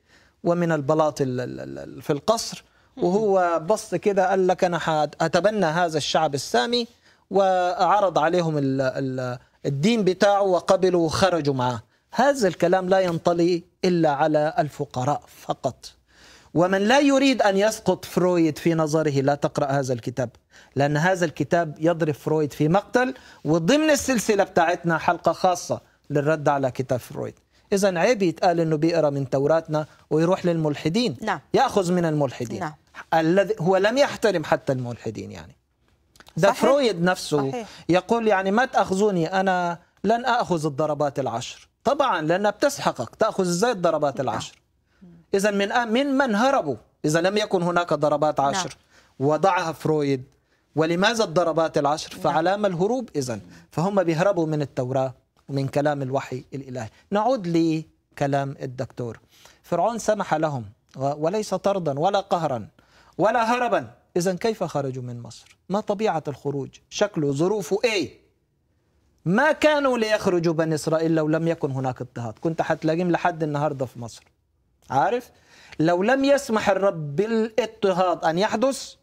S2: ومن البلاط في القصر وهو بص كده قال لك انا اتبنى هذا الشعب السامي وعرض عليهم الدين بتاعه وقبلوا وخرجوا معاه هذا الكلام لا ينطلي الا على الفقراء فقط ومن لا يريد أن يسقط فرويد في نظره لا تقرأ هذا الكتاب لأن هذا الكتاب يضرب فرويد في مقتل وضمن السلسلة بتاعتنا حلقة خاصة للرد على كتاب فرويد إذا عيب يتقال أنه بيقرأ من توراتنا ويروح للملحدين نعم. يأخذ من الملحدين نعم. الذي هو لم يحترم حتى الملحدين يعني ده صحيح. فرويد نفسه صحيح. يقول يعني ما تأخذوني أنا لن أخذ الضربات العشر طبعا لأنها بتسحقك تأخذ إزاي الضربات نعم. العشر إذا من من من هربوا إذا لم يكن هناك ضربات نعم. عشر وضعها فرويد ولماذا الضربات العشر نعم. فعلام الهروب إذا فهم بيهربوا من التوراة ومن كلام الوحي الإلهي نعود لكلام الدكتور فرعون سمح لهم وليس طردا ولا قهرا ولا هربا إذا كيف خرجوا من مصر ما طبيعة الخروج شكله ظروفه إيه ما كانوا ليخرجوا بني إسرائيل لو لم يكن هناك اضطهاد كنت حتلاقيهم لحد النهاردة في مصر عارف لو لم يسمح الرب بالاضطهاد أن يحدث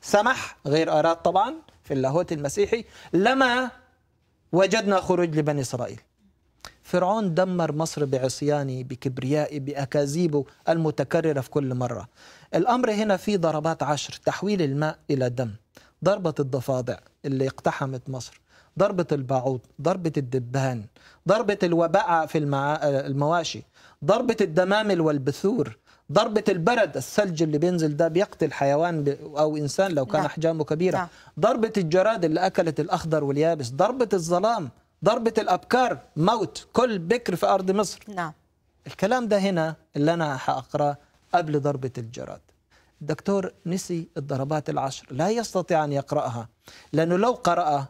S2: سمح غير أراد طبعا في اللاهوت المسيحي لما وجدنا خروج لبني إسرائيل فرعون دمر مصر بعصيانه بكبريائه بأكاذيبه المتكررة في كل مرة الأمر هنا في ضربات عشر تحويل الماء إلى دم ضربة الضفادع اللي اقتحمت مصر ضربة البعوض ضربة الدبان ضربة الوباء في المواشي ضربة الدمامل والبثور ضربة البرد الثلج اللي بينزل ده بيقتل حيوان أو إنسان لو كان نعم. أحجامه كبيرة لا. نعم. ضربة الجراد اللي أكلت الأخضر واليابس ضربة الظلام ضربة الأبكار موت كل بكر في أرض مصر نعم. الكلام ده هنا اللي أنا حأقرأه قبل ضربة الجراد الدكتور نسي الضربات العشر لا يستطيع أن يقرأها لأنه لو قرأها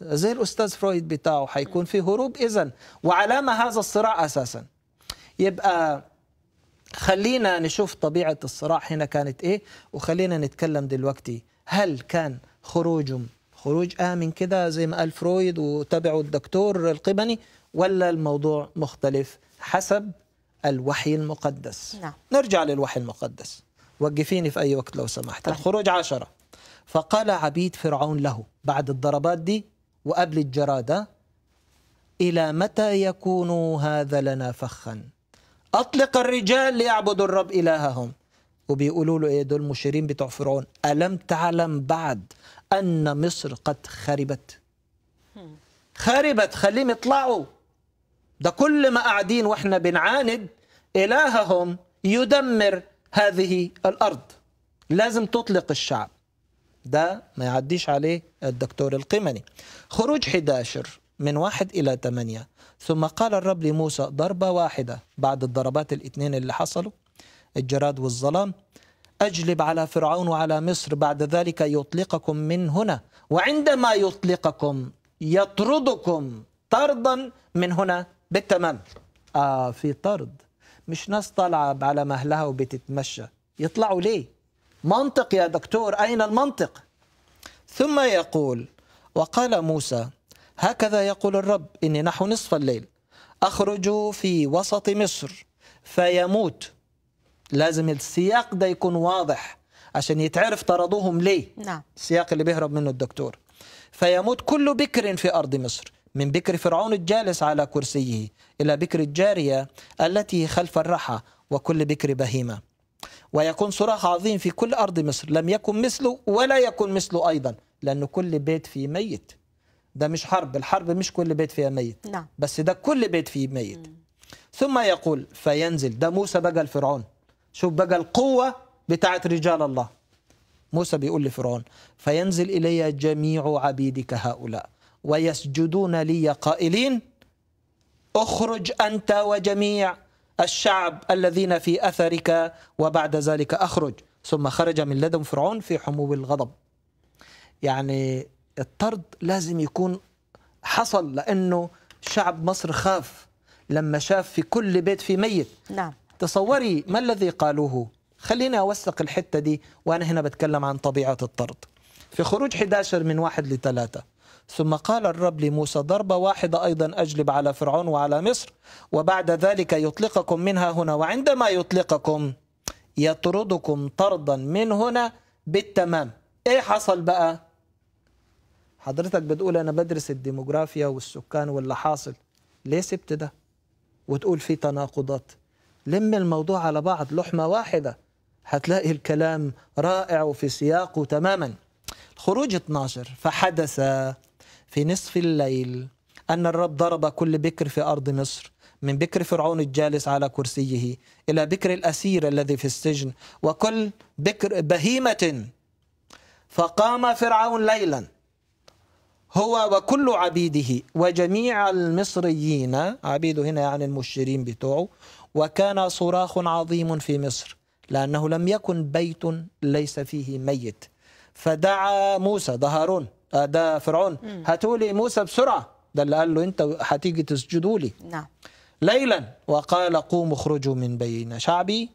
S2: زي الأستاذ فرويد بتاعه حيكون في هروب إذن وعلامة هذا الصراع أساساً يبقى خلينا نشوف طبيعة الصراع هنا كانت إيه وخلينا نتكلم دلوقتي هل كان خروجهم خروج آمن كده زي ما قال فرويد وتابعوا الدكتور القبني ولا الموضوع مختلف حسب الوحي المقدس نعم. نرجع للوحي المقدس وقفيني في أي وقت لو سمحت طيب. الخروج عشرة فقال عبيد فرعون له بعد الضربات دي وقبل الجرادة إلى متى يكون هذا لنا فخا أطلق الرجال ليعبدوا الرب إلههم وبيقولوا له إيه دول مشيرين بتوع فرعون ألم تعلم بعد أن مصر قد خربت خربت خليهم يطلعوا ده كل ما قاعدين وإحنا بنعاند إلههم يدمر هذه الأرض لازم تطلق الشعب ده ما يعديش عليه الدكتور القمني خروج 11 من واحد إلى 8 ثم قال الرب لموسى ضربة واحدة بعد الضربات الاثنين اللي حصلوا الجراد والظلام أجلب على فرعون وعلى مصر بعد ذلك يطلقكم من هنا وعندما يطلقكم يطردكم طردا من هنا بالتمام آه في طرد مش ناس طالعة على مهلها وبتتمشى يطلعوا ليه منطق يا دكتور أين المنطق ثم يقول وقال موسى هكذا يقول الرب إني نحو نصف الليل أخرج في وسط مصر فيموت لازم السياق ده يكون واضح عشان يتعرف طردوهم ليه نعم. السياق اللي بيهرب منه الدكتور فيموت كل بكر في أرض مصر من بكر فرعون الجالس على كرسيه إلى بكر الجارية التي خلف الرحى وكل بكر بهيمة ويكون صراخ عظيم في كل أرض مصر لم يكن مثله ولا يكون مثله أيضا لأن كل بيت فيه ميت ده مش حرب الحرب مش كل بيت فيها ميت نعم. بس ده كل بيت فيه ميت م. ثم يقول فينزل ده موسى بقى الفرعون شوف بقى القوة بتاعت رجال الله موسى بيقول لفرعون فينزل إلي جميع عبيدك هؤلاء ويسجدون لي قائلين اخرج أنت وجميع الشعب الذين في أثرك وبعد ذلك أخرج ثم خرج من لدن فرعون في حمو الغضب يعني الطرد لازم يكون حصل لأنه شعب مصر خاف لما شاف في كل بيت في ميت نعم تصوري ما الذي قالوه خليني أوثق الحتة دي وأنا هنا بتكلم عن طبيعة الطرد في خروج 11 من واحد لثلاثة ثم قال الرب لموسى ضربة واحدة أيضا أجلب على فرعون وعلى مصر وبعد ذلك يطلقكم منها هنا وعندما يطلقكم يطردكم طردا من هنا بالتمام إيه حصل بقى حضرتك بتقول انا بدرس الديموغرافيا والسكان واللي حاصل ليه سبت ده وتقول في تناقضات لم الموضوع على بعض لحمه واحده هتلاقي الكلام رائع وفي سياقه تماما خروج 12 فحدث في نصف الليل أن الرب ضرب كل بكر في أرض مصر من بكر فرعون الجالس على كرسيه إلى بكر الأسير الذي في السجن وكل بكر بهيمة فقام فرعون ليلا هو وكل عبيده وجميع المصريين عبيده هنا يعني المشيرين بتوعه وكان صراخ عظيم في مصر لأنه لم يكن بيت ليس فيه ميت فدعا موسى ده هارون آه، ده فرعون هاتوا لي موسى بسرعة ده اللي قال له أنت هتيجي تسجدوا لي نعم ليلا وقال قوموا اخرجوا من بين شعبي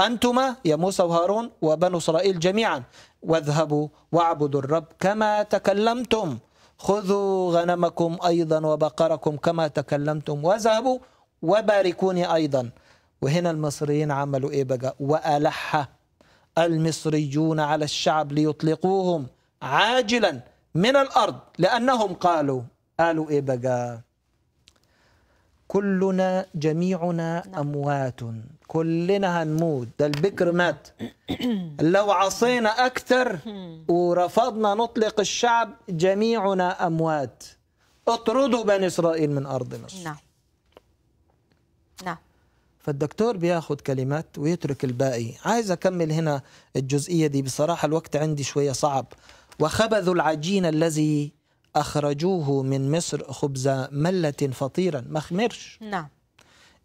S2: أنتما يا موسى وهارون وبنو إسرائيل جميعا واذهبوا واعبدوا الرب كما تكلمتم خذوا غنمكم أيضا وبقركم كما تكلمتم وذهبوا وباركوني أيضا وهنا المصريين عملوا إيه بقى وألح المصريون على الشعب ليطلقوهم عاجلا من الأرض لأنهم قالوا قالوا إيه بقى كلنا جميعنا نعم. أموات كلنا هنموت ده البكر مات لو عصينا أكثر ورفضنا نطلق الشعب جميعنا أموات اطردوا بني إسرائيل من أرض مصر نعم نعم فالدكتور بياخد كلمات ويترك الباقي عايز أكمل هنا الجزئية دي بصراحة الوقت عندي شوية صعب وخبذوا العجين الذي أخرجوه من مصر خبز ملة فطيرا ما خمرش نعم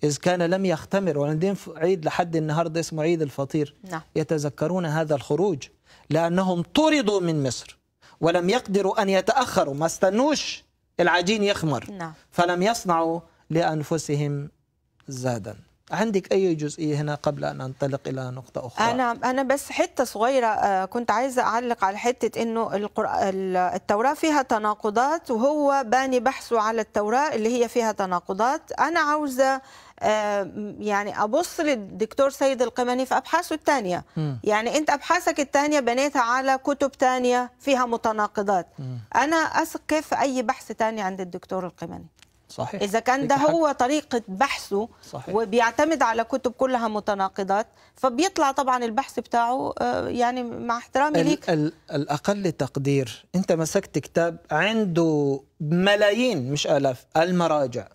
S2: إذ كان لم يختمر وعندهم عيد لحد النهاردة اسمه عيد الفطير نعم. يتذكرون هذا الخروج لأنهم طردوا من مصر ولم يقدروا أن يتأخروا ما استنوش العجين يخمر نعم. فلم يصنعوا لأنفسهم زادا عندك اي جزئيه هنا قبل ان انطلق الى نقطه اخرى
S1: انا انا بس حته صغيره آه، كنت عايزه اعلق على حته انه القرآن التوراه فيها تناقضات وهو باني بحثه على التوراه اللي هي فيها تناقضات انا عاوزه آه، يعني ابص للدكتور سيد القمني في ابحاثه الثانيه يعني انت ابحاثك الثانيه بنيتها على كتب ثانيه فيها متناقضات م. انا اثق في اي بحث ثاني عند الدكتور القمني صحيح اذا كان ده هو طريقه بحثه صحيح. وبيعتمد على كتب كلها متناقضات فبيطلع طبعا البحث بتاعه آه، يعني مع احترامي ليك
S2: الاقل تقدير انت مسكت كتاب عنده ملايين مش الاف المراجع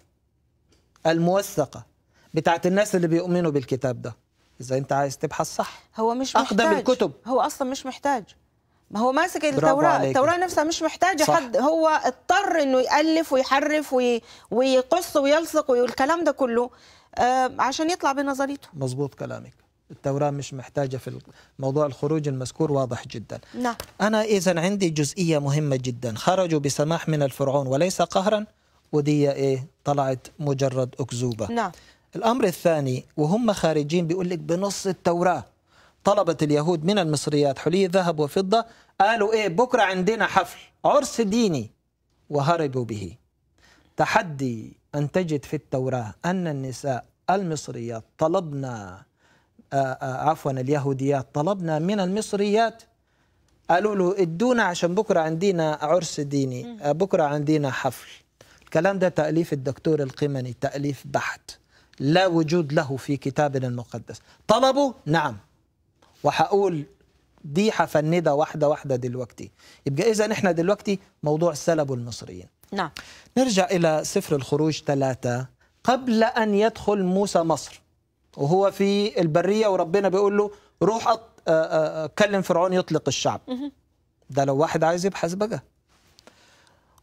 S2: الموثقه بتاعت الناس اللي بيؤمنوا بالكتاب ده اذا انت عايز تبحث صح
S1: هو مش اقدم محتاج. الكتب هو اصلا مش محتاج ما هو ماسك التوراة التوراة نفسها مش محتاجة صح. حد هو اضطر انه يألف ويحرف وي... ويقص ويلصق والكلام ده كله آه عشان يطلع بنظريته
S2: مظبوط كلامك التوراة مش محتاجة في موضوع الخروج المذكور واضح جدا نعم. أنا إذا عندي جزئية مهمة جدا خرجوا بسماح من الفرعون وليس قهرا ودي إيه طلعت مجرد أكذوبة نعم. الأمر الثاني وهم خارجين بيقول لك بنص التوراة طلبت اليهود من المصريات حلي ذهب وفضة قالوا إيه بكرة عندنا حفل عرس ديني وهربوا به تحدي أن تجد في التوراة أن النساء المصريات طلبنا آه، آه، عفوا اليهوديات طلبنا من المصريات قالوا له ادونا عشان بكرة عندنا عرس ديني آه، بكرة عندنا حفل الكلام ده تأليف الدكتور القمني تأليف بحت لا وجود له في كتابنا المقدس طلبوا نعم وهقول دي هفندها واحده واحده دلوقتي يبقى اذا احنا دلوقتي موضوع سلب المصريين نعم نرجع الى سفر الخروج ثلاثة قبل ان يدخل موسى مصر وهو في البريه وربنا بيقول له روح كلم فرعون يطلق الشعب ده لو واحد عايز يبحث بقى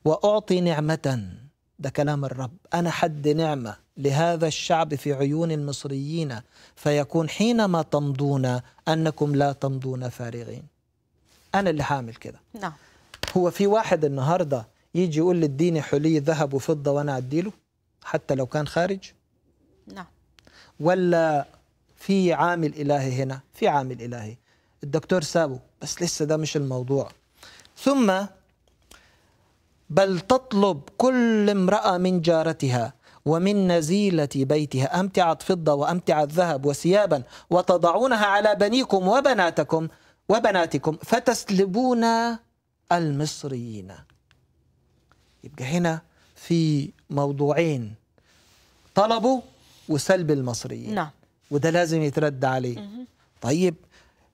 S2: واعطي نعمه ده كلام الرب انا حد نعمه لهذا الشعب في عيون المصريين فيكون حينما تمضون أنكم لا تمضون فارغين أنا اللي حامل كده نعم هو في واحد النهاردة يجي يقول للدين حلي ذهب وفضة وأنا أديله حتى لو كان خارج نعم ولا في عامل إلهي هنا في عامل إلهي الدكتور سابو بس لسه ده مش الموضوع ثم بل تطلب كل امرأة من جارتها ومن نزيلة بيتها أمتعة فضة وأمتعة ذهب وثيابا وتضعونها على بنيكم وبناتكم وبناتكم فتسلبون المصريين يبقى هنا في موضوعين طلبوا وسلب المصريين نعم وده لازم يترد عليه طيب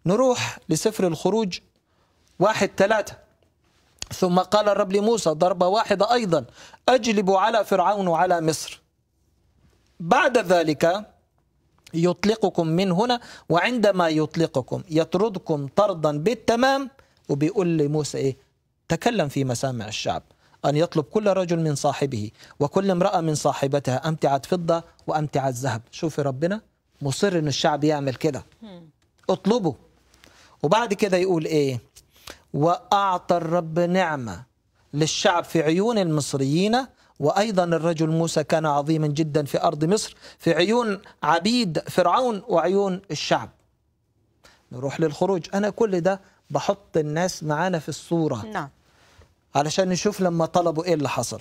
S2: نروح لسفر الخروج واحد ثلاثة ثم قال الرب لموسى ضربة واحدة أيضا أجلب على فرعون وعلى مصر بعد ذلك يطلقكم من هنا وعندما يطلقكم يطردكم طردا بالتمام وبيقول لموسى إيه تكلم في مسامع الشعب أن يطلب كل رجل من صاحبه وكل امرأة من صاحبتها أمتعة فضة وأمتعة ذهب شوفي ربنا مصر أن الشعب يعمل كده اطلبوا وبعد كده يقول إيه وأعطى الرب نعمة للشعب في عيون المصريين وأيضا الرجل موسى كان عظيما جدا في أرض مصر في عيون عبيد فرعون وعيون الشعب نروح للخروج أنا كل ده بحط الناس معانا في الصورة نعم علشان نشوف لما طلبوا إيه اللي حصل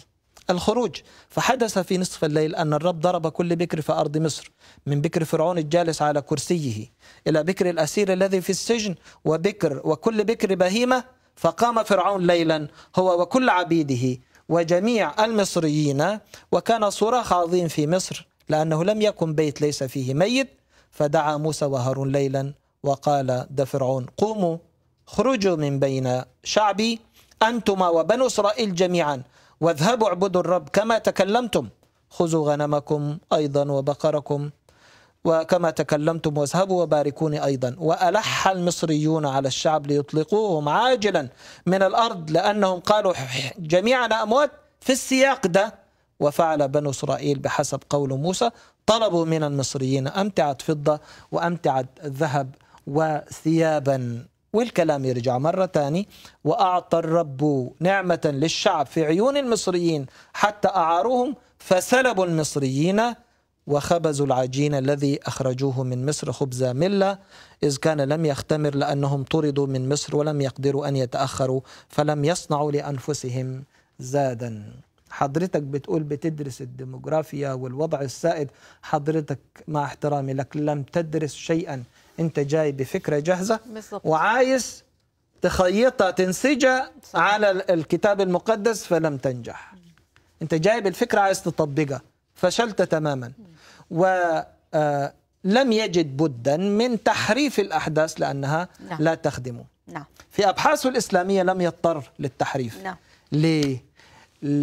S2: الخروج فحدث في نصف الليل أن الرب ضرب كل بكر في أرض مصر من بكر فرعون الجالس على كرسيه إلى بكر الأسير الذي في السجن وبكر وكل بكر بهيمة فقام فرعون ليلا هو وكل عبيده وجميع المصريين وكان صراخ عظيم في مصر لأنه لم يكن بيت ليس فيه ميت فدعا موسى وهارون ليلا وقال ده فرعون قوموا اخرجوا من بين شعبي أنتما وبنو إسرائيل جميعا واذهبوا اعبدوا الرب كما تكلمتم خذوا غنمكم أيضا وبقركم وكما تكلمتم واذهبوا وباركوني أيضا وألح المصريون على الشعب ليطلقوهم عاجلا من الأرض لأنهم قالوا جميعنا أموات في السياق ده وفعل بنو إسرائيل بحسب قول موسى طلبوا من المصريين أمتعة فضة وأمتعة ذهب وثيابا والكلام يرجع مرة ثانية وأعطى الرب نعمة للشعب في عيون المصريين حتى أعاروهم فسلبوا المصريين وخبزوا العجين الذي أخرجوه من مصر خبز ملة إذ كان لم يختمر لأنهم طردوا من مصر ولم يقدروا أن يتأخروا فلم يصنعوا لأنفسهم زادا حضرتك بتقول بتدرس الديموغرافيا والوضع السائد حضرتك مع احترامي لك لم تدرس شيئا انت جاي بفكرة جاهزة وعايز تخيطها تنسجها على الكتاب المقدس فلم تنجح انت جايب الفكرة عايز تطبقها فشلت تماما ولم يجد بدا من تحريف الأحداث لأنها نعم. لا تخدمه نعم. في أبحاثه الإسلامية لم يضطر للتحريف نعم. ليه؟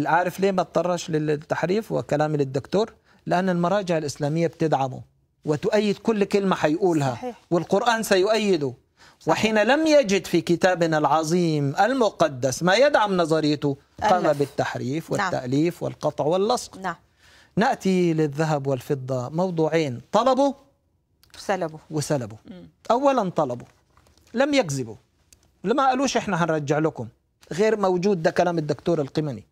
S2: عارف ليه ما اضطرش للتحريف وكلامي للدكتور لأن المراجع الإسلامية بتدعمه وتؤيد كل كلمة حيقولها صحيح. والقرآن سيؤيده وحين لم يجد في كتابنا العظيم المقدس ما يدعم نظريته قام بالتحريف نعم. والتأليف والقطع واللصق نعم. نأتي للذهب والفضة موضوعين طلبوا سلبوا وسلبوا أولا طلبوا لم يكذبوا لما قالوش إحنا هنرجع لكم غير موجود ده كلام الدكتور القمني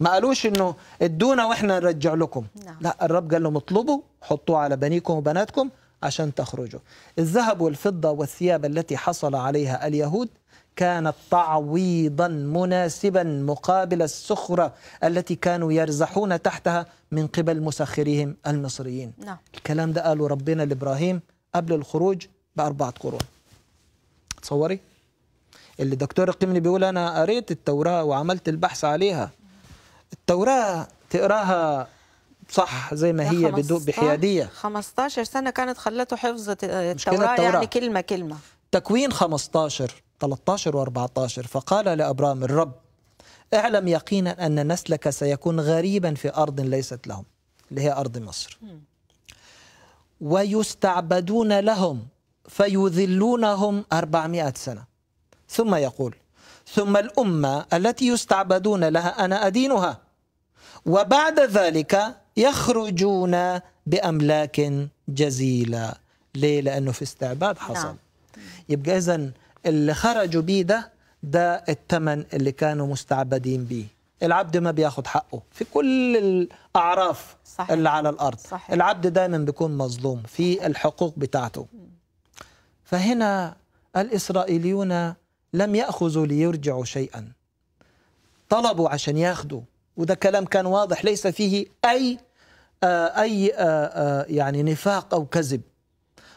S2: ما قالوش انه ادونا واحنا نرجع لكم نعم. لا الرب قال لهم اطلبوا حطوه على بنيكم وبناتكم عشان تخرجوا الذهب والفضة والثياب التي حصل عليها اليهود كانت تعويضا مناسبا مقابل السخرة التي كانوا يرزحون تحتها من قبل مسخريهم المصريين نعم. الكلام ده قاله ربنا لإبراهيم قبل الخروج بأربعة قرون تصوري اللي دكتور القمني بيقول أنا قريت التوراة وعملت البحث عليها التوراة تقراها صح زي ما هي بدو بحيادية
S1: 15 آه، سنة كانت خلته حفظ التوراة, التوراة يعني كلمة
S2: كلمة تكوين 15 13 و14 فقال لأبرام الرب اعلم يقينا أن نسلك سيكون غريبا في أرض ليست لهم اللي هي أرض مصر ويستعبدون لهم فيذلونهم 400 سنة ثم يقول ثم الأمة التي يستعبدون لها أنا أدينها وبعد ذلك يخرجون بأملاك جزيلة ليه؟ لأنه في استعباد حصل نعم. يبقى إذا اللي خرجوا بيه ده ده الثمن اللي كانوا مستعبدين بيه العبد ما بياخد حقه في كل الاعراف صحيح. اللي على الارض صحيح. العبد دايما بيكون مظلوم في الحقوق بتاعته فهنا الاسرائيليون لم ياخذوا ليرجعوا شيئا طلبوا عشان ياخذوا وده كلام كان واضح ليس فيه اي آآ آه، اي آآ آه، آه، يعني نفاق او كذب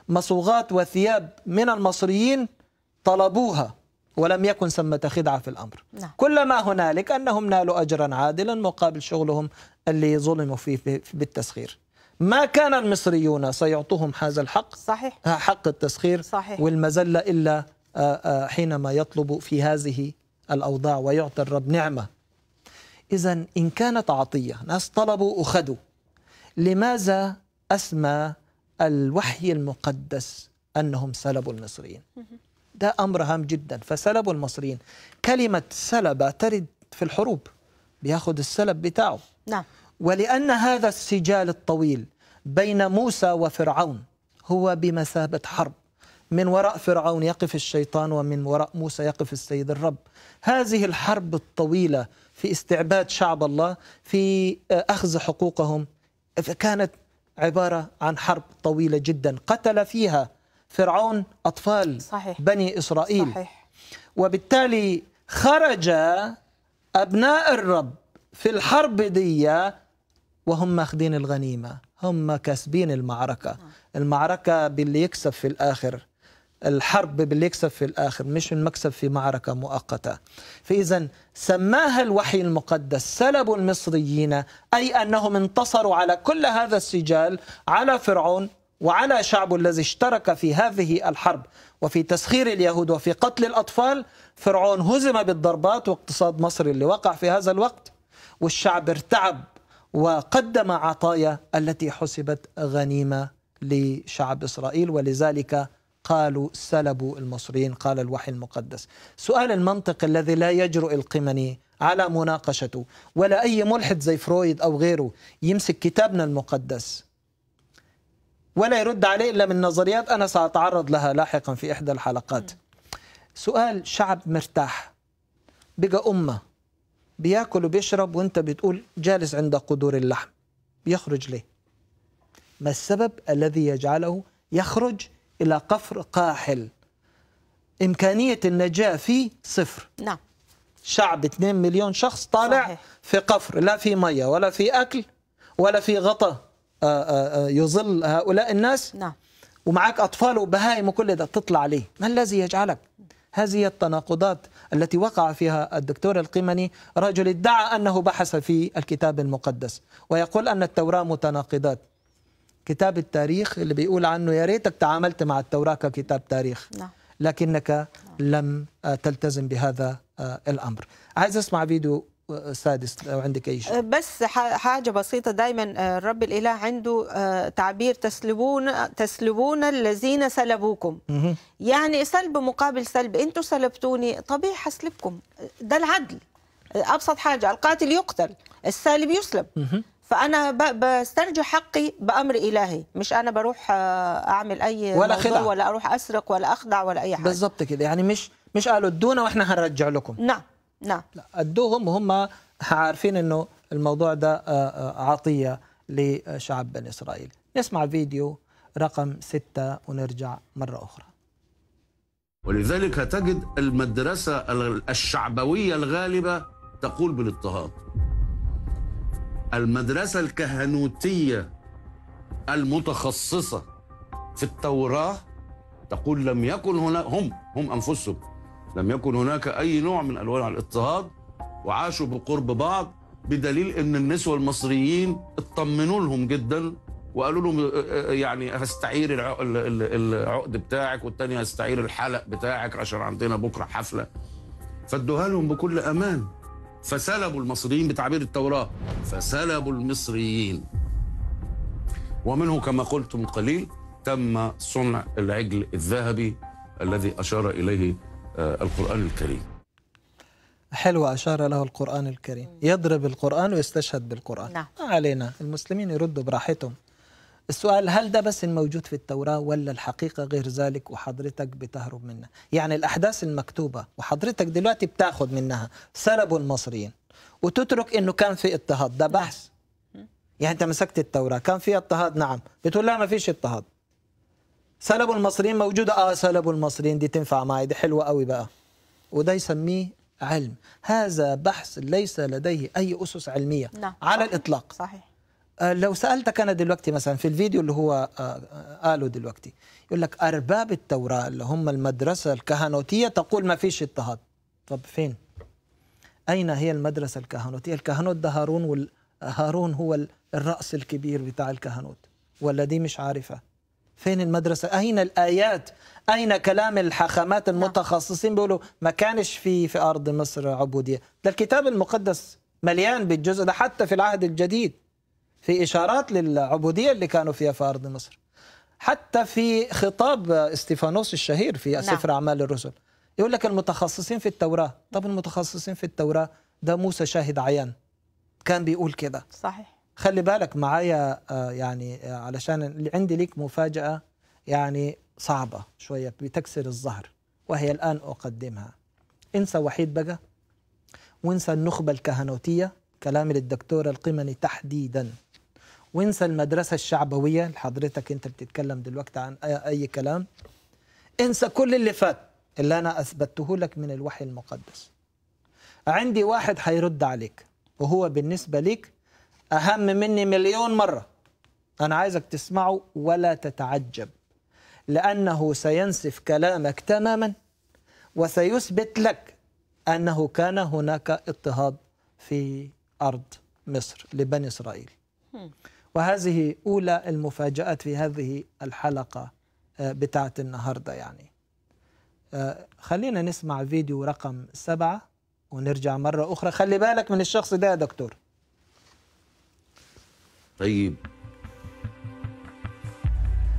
S2: مصوغات وثياب من المصريين طلبوها ولم يكن ثمة خدعة في الأمر نعم. كل ما هنالك أنهم نالوا أجرا عادلا مقابل شغلهم اللي ظلموا فيه بالتسخير ما كان المصريون سيعطوهم هذا الحق صحيح حق التسخير صحيح والمذلة إلا آه، آه، حينما يطلب في هذه الأوضاع ويعطي الرب نعمة إذا إن كانت عطية ناس طلبوا أخذوا لماذا أسمى الوحي المقدس أنهم سلبوا المصريين ده أمر هام جدا فسلبوا المصريين كلمة سلب ترد في الحروب بياخذ السلب بتاعه نعم ولأن هذا السجال الطويل بين موسى وفرعون هو بمثابة حرب من وراء فرعون يقف الشيطان ومن وراء موسى يقف السيد الرب هذه الحرب الطويلة في استعباد شعب الله في أخذ حقوقهم كانت عبارة عن حرب طويلة جدا قتل فيها فرعون أطفال صحيح. بني إسرائيل صحيح. وبالتالي خرج أبناء الرب في الحرب دي وهم ماخدين الغنيمة هم كاسبين المعركة نعم. المعركة باللي يكسب في الآخر الحرب باللي يكسب في الآخر مش المكسب في معركة مؤقتة فإذا سماها الوحي المقدس سلب المصريين أي أنهم انتصروا على كل هذا السجال على فرعون وعلى شعب الذي اشترك في هذه الحرب وفي تسخير اليهود وفي قتل الأطفال فرعون هزم بالضربات واقتصاد مصر اللي وقع في هذا الوقت والشعب ارتعب وقدم عطايا التي حسبت غنيمة لشعب إسرائيل ولذلك قالوا سلبوا المصريين قال الوحي المقدس سؤال المنطق الذي لا يجرؤ القمني على مناقشته ولا أي ملحد زي فرويد أو غيره يمسك كتابنا المقدس ولا يرد عليه إلا من نظريات أنا سأتعرض لها لاحقا في إحدى الحلقات سؤال شعب مرتاح بقى أمة بياكل وبيشرب وانت بتقول جالس عند قدور اللحم بيخرج ليه ما السبب الذي يجعله يخرج إلى قفر قاحل إمكانية النجاة فيه صفر نعم شعب 2 مليون شخص طالع صحيح. في قفر لا في مية ولا في أكل ولا في غطاء آه، آه، آه، يظل هؤلاء الناس نعم ومعك أطفال وبهائم وكل ده تطلع عليه ما الذي يجعلك هذه التناقضات التي وقع فيها الدكتور القمني رجل ادعى أنه بحث في الكتاب المقدس ويقول أن التوراة متناقضات كتاب التاريخ اللي بيقول عنه يا ريتك تعاملت مع التوراة ككتاب تاريخ نعم. لكنك لم تلتزم بهذا الأمر عايز أسمع فيديو سادس لو عندك اي شيء
S1: أه، بس حاجه بسيطه دائما أه، الرب الاله عنده أه، تعبير تسلبون تسلبون الذين سلبوكم يعني سلب مقابل سلب انتوا سلبتوني طبيعي حسلبكم ده العدل ابسط حاجه القاتل يقتل السالب يسلب فانا بسترجع حقي بامر الهي مش انا بروح اعمل اي ولا خدع ولا اروح اسرق ولا اخدع ولا اي حاجه
S2: بالظبط كده يعني مش مش قالوا ادونا واحنا هنرجع لكم نعم نعم لا ادوهم هم عارفين انه الموضوع ده آه، آه، عطيه لشعب بني اسرائيل نسمع فيديو رقم ستة ونرجع مرة أخرى
S3: ولذلك تجد المدرسة الشعبوية الغالبة تقول بالاضطهاد المدرسة الكهنوتية المتخصصة في التوراة تقول لم يكن هنا هم هم أنفسهم لم يكن هناك أي نوع من أنواع الاضطهاد وعاشوا بقرب بعض بدليل ان النسوة المصريين اطمنوا لهم جدا وقالوا لهم آه، آه، يعني هستعير العقد بتاعك والتاني هستعير الحلق بتاعك عشان عندنا بكره حفله فادوها لهم بكل امان فسلبوا المصريين بتعبير التوراه فسلبوا المصريين ومنه كما قلت من قليل تم صنع العجل الذهبي الذي اشار اليه القرآن الكريم
S2: حلو أشار له القرآن الكريم يضرب القرآن ويستشهد بالقرآن نعم. ما علينا المسلمين يردوا براحتهم السؤال هل ده بس الموجود في التوراة ولا الحقيقة غير ذلك وحضرتك بتهرب منها يعني الأحداث المكتوبة وحضرتك دلوقتي بتاخد منها سلبوا المصريين وتترك أنه كان في اضطهاد ده بحث نعم. يعني أنت مسكت التوراة كان في اضطهاد نعم بتقول لا ما فيش اضطهاد سلب المصريين موجودة اه سلب المصريين دي تنفع معي دي حلوة قوي بقى وده يسميه علم هذا بحث ليس لديه أي أسس علمية نعم. على صحيح. الإطلاق صحيح آه، لو سألتك أنا دلوقتي مثلا في الفيديو اللي هو آه، آه، قاله دلوقتي يقول لك أرباب التوراة اللي هم المدرسة الكهنوتية تقول ما فيش اضطهاد طب فين؟ أين هي المدرسة الكهنوتية؟ الكهنوت ده هارون وال... هارون هو الرأس الكبير بتاع الكهنوت ولا دي مش عارفة؟ فين المدرسة أين الآيات أين كلام الحاخامات نعم. المتخصصين بيقولوا ما كانش في في أرض مصر عبودية ده الكتاب المقدس مليان بالجزء ده حتى في العهد الجديد في إشارات للعبودية اللي كانوا فيها في أرض مصر حتى في خطاب استيفانوس الشهير في نعم. سفر أعمال الرسل يقول لك المتخصصين في التوراة طب المتخصصين في التوراة ده موسى شاهد عيان كان بيقول كده صحيح خلي بالك معايا آه، يعني آه، علشان عندي ليك مفاجأة يعني صعبة شوية بتكسر الظهر وهي الآن أقدمها انسى وحيد بقى وانسى النخبة الكهنوتية كلام للدكتور القمني تحديدا وانسى المدرسة الشعبوية لحضرتك انت بتتكلم دلوقتي عن أي كلام انسى كل اللي فات اللي أنا أثبته لك من الوحي المقدس عندي واحد هيرد عليك وهو بالنسبة لك أهم مني مليون مرة أنا عايزك تسمعه ولا تتعجب لأنه سينسف كلامك تماما وسيثبت لك أنه كان هناك اضطهاد في أرض مصر لبني إسرائيل وهذه أولى المفاجآت في هذه الحلقة آه، بتاعت النهاردة يعني آه، خلينا نسمع فيديو رقم سبعة ونرجع مرة أخرى خلي بالك من الشخص ده يا دكتور
S3: طيب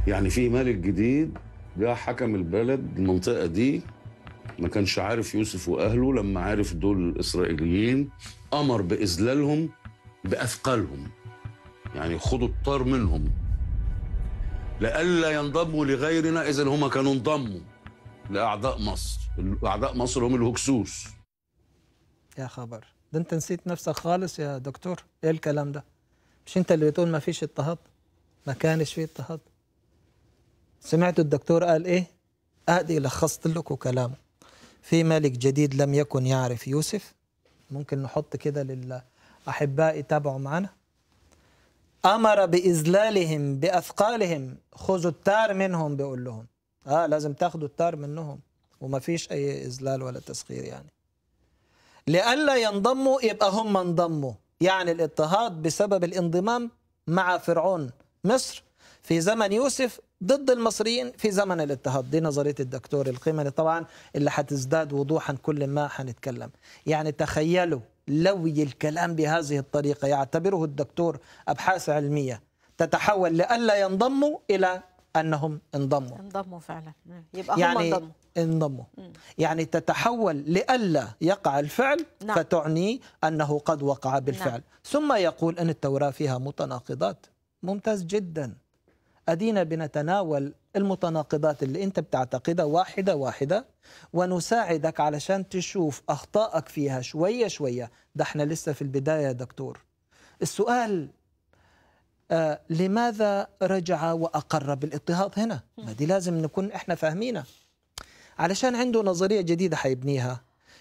S3: يعني في ملك جديد جه حكم البلد المنطقه دي ما كانش عارف يوسف واهله لما عارف دول الاسرائيليين امر باذلالهم باثقالهم يعني خدوا الطار منهم لئلا ينضموا لغيرنا اذا هم كانوا انضموا لاعداء مصر اعداء مصر هم الهكسوس
S2: يا خبر ده انت نسيت نفسك خالص يا دكتور ايه الكلام ده مش انت اللي بتقول ما فيش اضطهاد ما كانش في اضطهاد سمعتوا الدكتور قال ايه ادي لخصت لكم كلامه في ملك جديد لم يكن يعرف يوسف ممكن نحط كده للاحباء يتابعوا معنا امر باذلالهم باثقالهم خذوا التار منهم بيقول لهم اه لازم تاخذوا التار منهم وما فيش اي اذلال ولا تسخير يعني لئلا ينضموا يبقى هم انضموا يعني الاضطهاد بسبب الانضمام مع فرعون مصر في زمن يوسف ضد المصريين في زمن الاضطهاد دي نظريه الدكتور القيمني طبعا اللي هتزداد وضوحا كل ما هنتكلم يعني تخيلوا لوي الكلام بهذه الطريقه يعتبره الدكتور ابحاث علميه تتحول لألا ينضموا الى انهم انضموا
S1: انضموا فعلا يبقى يعني هم انضموا
S2: انضموا يعني تتحول لئلا يقع الفعل نعم. فتعني أنه قد وقع نعم. بالفعل نعم. ثم يقول أن التوراة فيها متناقضات ممتاز جدا أدينا بنتناول المتناقضات اللي أنت بتعتقدها واحدة واحدة ونساعدك علشان تشوف أخطائك فيها شوية شوية ده احنا لسه في البداية يا دكتور السؤال آه لماذا رجع وأقر بالاضطهاد هنا؟ ما دي لازم نكون احنا فاهمينه علشان عنده نظرية جديدة حيبنيها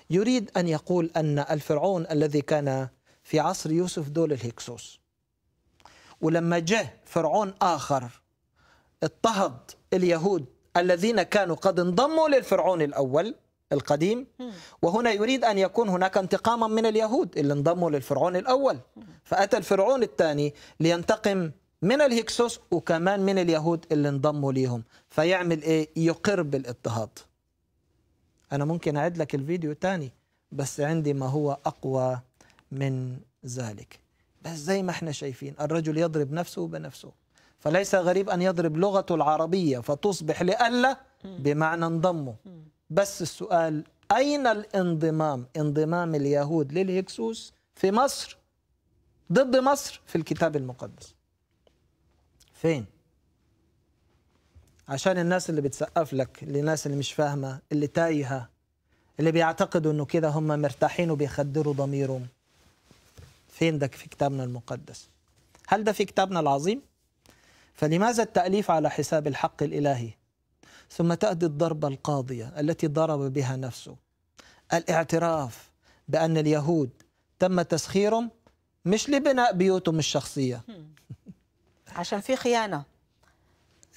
S2: يريد أن يقول أن الفرعون الذي كان في عصر يوسف دول الهكسوس ولما جه فرعون آخر اضطهد اليهود الذين كانوا قد انضموا للفرعون الأول القديم وهنا يريد أن يكون هناك انتقاما من اليهود اللي انضموا للفرعون الأول فأتى الفرعون الثاني لينتقم من الهكسوس وكمان من اليهود اللي انضموا ليهم فيعمل ايه يقر بالاضطهاد أنا ممكن أعد لك الفيديو تاني بس عندي ما هو أقوى من ذلك بس زي ما احنا شايفين الرجل يضرب نفسه بنفسه فليس غريب أن يضرب لغته العربية فتصبح لألا بمعنى انضموا بس السؤال أين الانضمام انضمام اليهود للهكسوس في مصر ضد مصر في الكتاب المقدس فين عشان الناس اللي بتسقف لك الناس اللي مش فاهمه اللي تايهه اللي بيعتقدوا انه كده هم مرتاحين وبيخدروا ضميرهم فين ده في كتابنا المقدس هل ده في كتابنا العظيم فلماذا التأليف على حساب الحق الإلهي ثم تأدي الضربة القاضية التي ضرب بها نفسه الاعتراف بأن اليهود تم تسخيرهم مش لبناء بيوتهم الشخصية
S4: عشان
S1: في خيانة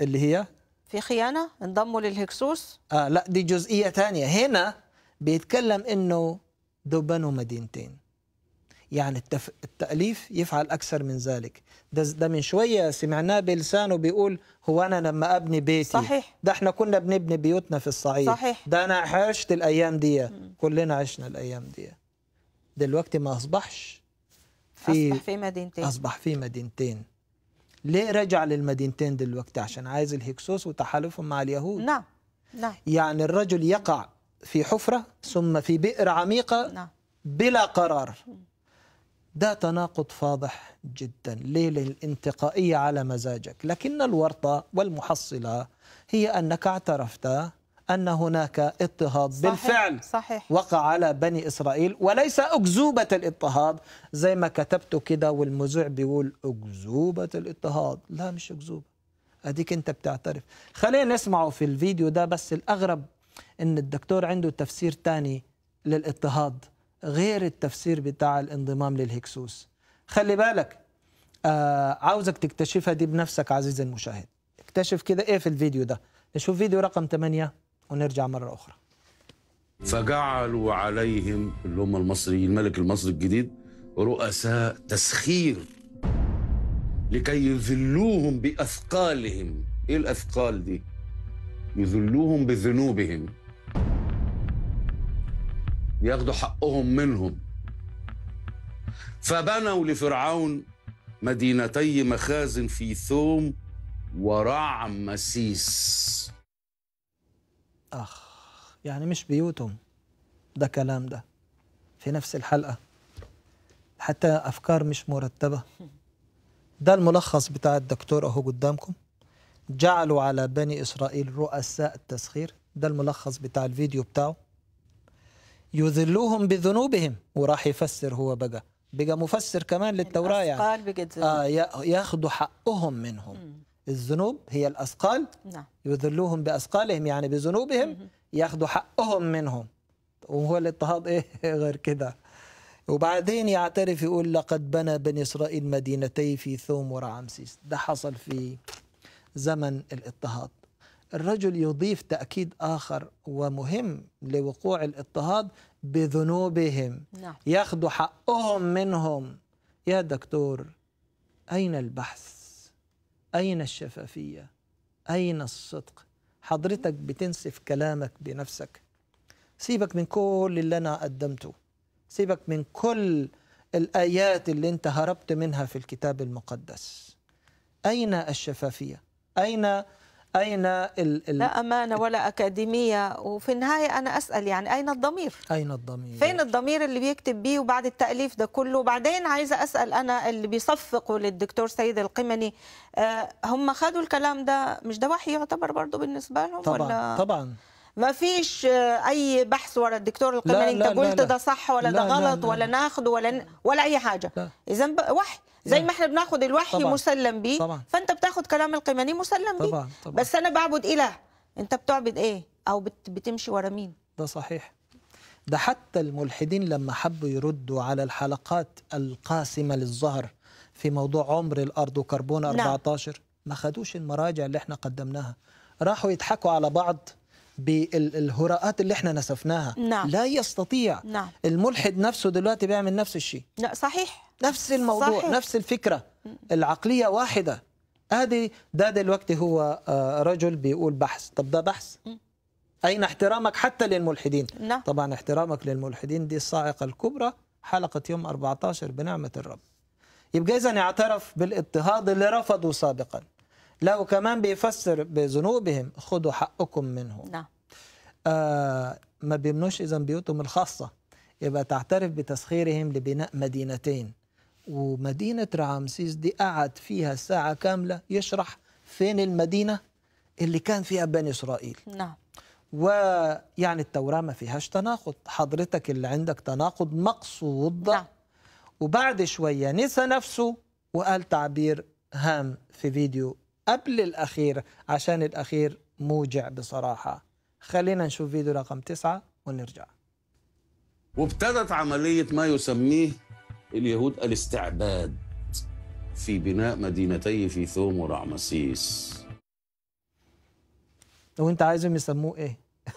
S1: اللي هي في خيانه انضموا للهكسوس
S2: آه لا دي جزئيه ثانيه هنا بيتكلم انه دول بنوا مدينتين يعني التف... التأليف يفعل أكثر من ذلك ده, ده من شوية سمعناه بلسانه بيقول هو أنا لما أبني بيتي صحيح ده احنا كنا بنبني بيوتنا في الصعيد صحيح ده أنا عشت الأيام دي كلنا عشنا الأيام دي دلوقتي ما أصبحش في أصبح في
S1: مدينتين أصبح
S2: في مدينتين ليه رجع للمدينتين دلوقتي عشان عايز الهكسوس وتحالفهم مع اليهود نعم نعم يعني الرجل يقع في حفرة ثم في بئر عميقة نعم. بلا قرار ده تناقض فاضح جدا ليه للانتقائية على مزاجك لكن الورطة والمحصلة هي أنك اعترفت أن هناك اضطهاد صحيح بالفعل صحيح وقع على بني إسرائيل وليس أكذوبة الاضطهاد زي ما كتبته كده والمذيع بيقول أكذوبة الاضطهاد لا مش أكذوبة أديك أنت بتعترف خلينا نسمعه في الفيديو ده بس الأغرب أن الدكتور عنده تفسير تاني للاضطهاد غير التفسير بتاع الانضمام للهكسوس خلي بالك آه عاوزك تكتشفها دي بنفسك عزيزي المشاهد اكتشف كده ايه في الفيديو ده نشوف فيديو رقم 8 ونرجع مرة أخرى
S3: فجعلوا عليهم اللي هم المصريين الملك المصري الجديد رؤساء تسخير لكي يذلوهم بأثقالهم إيه الأثقال دي؟ يذلوهم بذنوبهم ياخدوا حقهم منهم فبنوا لفرعون مدينتي مخازن في ثوم ورعمسيس اخ
S2: يعني مش بيوتهم ده كلام ده في نفس الحلقه حتى افكار مش مرتبه ده الملخص بتاع الدكتور اهو قدامكم جعلوا على بني اسرائيل رؤساء التسخير ده الملخص بتاع الفيديو بتاعه يذلوهم بذنوبهم وراح يفسر هو بقى بقى مفسر كمان للتوراه يعني آه ياخدوا حقهم منهم الذنوب هي الأثقال نعم. يذلوهم بأثقالهم يعني بذنوبهم يأخذوا حقهم منهم وهو الاضطهاد إيه غير كده وبعدين يعترف يقول لقد بنى بني إسرائيل مدينتي في ثوم ورعمسيس ده حصل في زمن الاضطهاد الرجل يضيف تأكيد آخر ومهم لوقوع الاضطهاد بذنوبهم نعم. يأخذوا حقهم منهم يا دكتور أين البحث أين الشفافية؟ أين الصدق؟ حضرتك بتنسف كلامك بنفسك سيبك من كل اللي أنا قدمته سيبك من كل الآيات اللي أنت هربت منها في الكتاب المقدس أين الشفافية؟ أين أين ال ال لا
S1: أمانة ولا أكاديمية وفي النهاية أنا أسأل يعني أين الضمير؟
S2: أين الضمير؟
S1: فين الضمير اللي بيكتب بيه وبعد التأليف ده كله وبعدين عايزة أسأل أنا اللي بيصفقوا للدكتور سيد القمني آه، هم خدوا الكلام ده مش ده وحي يعتبر برضه بالنسبة لهم طبعا ولا؟ طبعا ما فيش آه، اي بحث ورا الدكتور القمني انت قلت ده صح ولا ده غلط لا لا ولا ناخده ولا ولا اي حاجه اذا وحي زي ما يعني. احنا بناخد الوحي طبعًا. مسلم بيه طبعًا. فانت بتاخد كلام القيماني مسلم بيه طبعًا. طبعًا. بس انا بعبد اله انت بتعبد ايه او بت... بتمشي ورا مين
S2: ده صحيح ده حتى الملحدين لما حبوا يردوا على الحلقات القاسمه للظهر في موضوع عمر الارض وكربون 14 نعم. ما خدوش المراجع اللي احنا قدمناها راحوا يضحكوا على بعض بالهراءات اللي احنا نسفناها نعم. لا يستطيع نعم. الملحد نفسه دلوقتي بيعمل نفس الشيء
S1: لا صحيح نفس الموضوع صحيح. نفس
S2: الفكرة العقلية واحدة ادي ده دلوقتي هو آه، رجل بيقول بحث طب ده بحث أين احترامك حتى للملحدين نعم. طبعا احترامك للملحدين دي الصاعقة الكبرى حلقة يوم 14 بنعمة الرب يبقى إذا اعترف بالاضطهاد اللي رفضه سابقا لا وكمان بيفسر بذنوبهم خذوا حقكم منه نعم آه ما بيبنوش اذا بيوتهم الخاصه يبقى تعترف بتسخيرهم لبناء مدينتين ومدينه رعامسيس دي قعد فيها ساعه كامله يشرح فين المدينه اللي كان فيها بني اسرائيل نعم ويعني التوراه ما فيهاش تناقض حضرتك اللي عندك تناقض مقصود نعم وبعد شويه نسى نفسه وقال تعبير هام في فيديو قبل الأخير عشان الأخير موجع بصراحة خلينا نشوف فيديو رقم تسعة ونرجع
S3: وابتدت عملية ما يسميه اليهود الاستعباد في بناء مدينتي في ثوم ورعمسيس
S2: وانت عايزهم يسموه ايه؟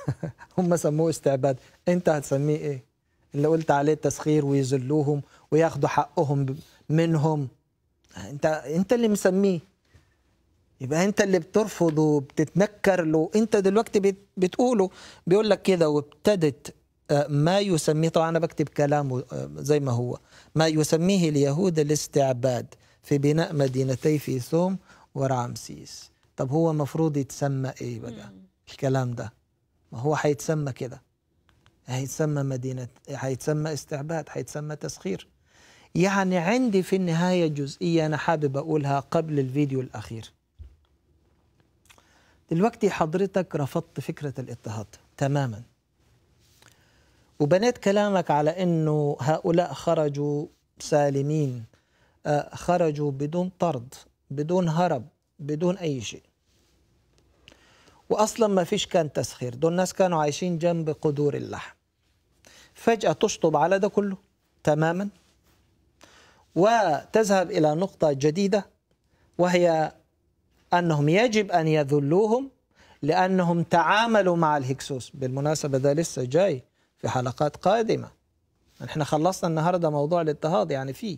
S2: هم سموه استعباد انت هتسميه ايه؟ اللي قلت عليه تسخير ويذلوهم وياخدوا حقهم منهم انت انت اللي مسميه يبقى انت اللي بترفضه وبتتنكر له انت دلوقتي بتقوله بيقول لك كده وابتدت آه، ما يسميه طبعا انا بكتب كلامه آه، زي ما هو ما يسميه اليهود الاستعباد في بناء مدينتي في ثوم ورعمسيس طب هو المفروض يتسمى ايه بقى الكلام ده ما هو هيتسمى كده هيتسمى مدينة هيتسمى استعباد هيتسمى تسخير يعني عندي في النهاية جزئية أنا حابب أقولها قبل الفيديو الأخير دلوقتي حضرتك رفضت فكرة الاضطهاد تماما وبنيت كلامك على أنه هؤلاء خرجوا سالمين آه، خرجوا بدون طرد بدون هرب بدون أي شيء وأصلا ما فيش كان تسخير دول الناس كانوا عايشين جنب قدور اللحم فجأة تشطب على ده كله تماما وتذهب إلى نقطة جديدة وهي أنهم يجب أن يذلوهم لأنهم تعاملوا مع الهكسوس بالمناسبة ده لسه جاي في حلقات قادمة احنا خلصنا النهاردة موضوع الاضطهاد يعني فيه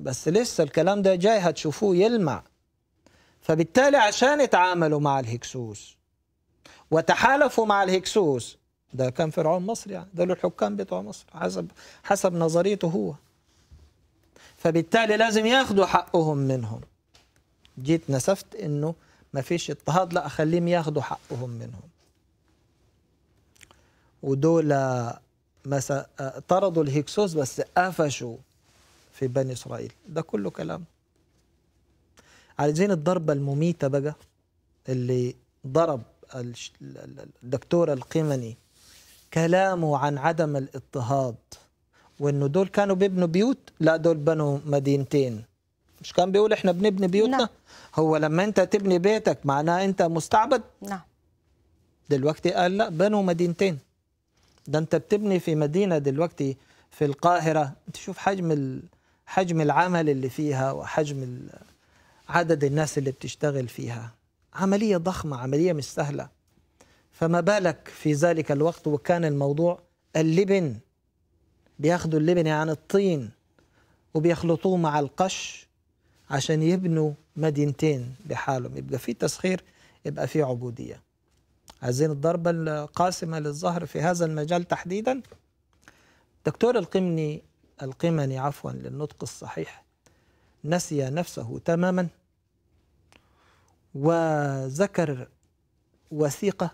S2: بس لسه الكلام ده جاي هتشوفوه يلمع فبالتالي عشان يتعاملوا مع الهكسوس وتحالفوا مع الهكسوس ده كان فرعون مصر يعني ده الحكام بتوع مصر حسب حسب نظريته هو فبالتالي لازم ياخدوا حقهم منهم جيت نسفت انه ما فيش اضطهاد لا اخليهم ياخدوا حقهم منهم ودول مثلا طردوا الهكسوس بس قفشوا في بني اسرائيل ده كله كلام عايزين الضربة المميتة بقى اللي ضرب الدكتور القمني كلامه عن عدم الاضطهاد وانه دول كانوا بيبنوا بيوت لا دول بنوا مدينتين مش كان بيقول احنا بنبني بيوتنا لا. هو لما انت تبني بيتك معناه انت مستعبد نعم دلوقتي قال لا بنوا مدينتين ده انت بتبني في مدينه دلوقتي في القاهره تشوف حجم حجم العمل اللي فيها وحجم عدد الناس اللي بتشتغل فيها عمليه ضخمه عمليه مش سهله فما بالك في ذلك الوقت وكان الموضوع اللبن بياخدوا اللبن يعني الطين وبيخلطوه مع القش عشان يبنوا مدينتين لحالهم يبقى في تسخير يبقى في عبودية عايزين الضربة القاسمة للظهر في هذا المجال تحديدا دكتور القمني القمني عفوا للنطق الصحيح نسي نفسه تماما وذكر وثيقة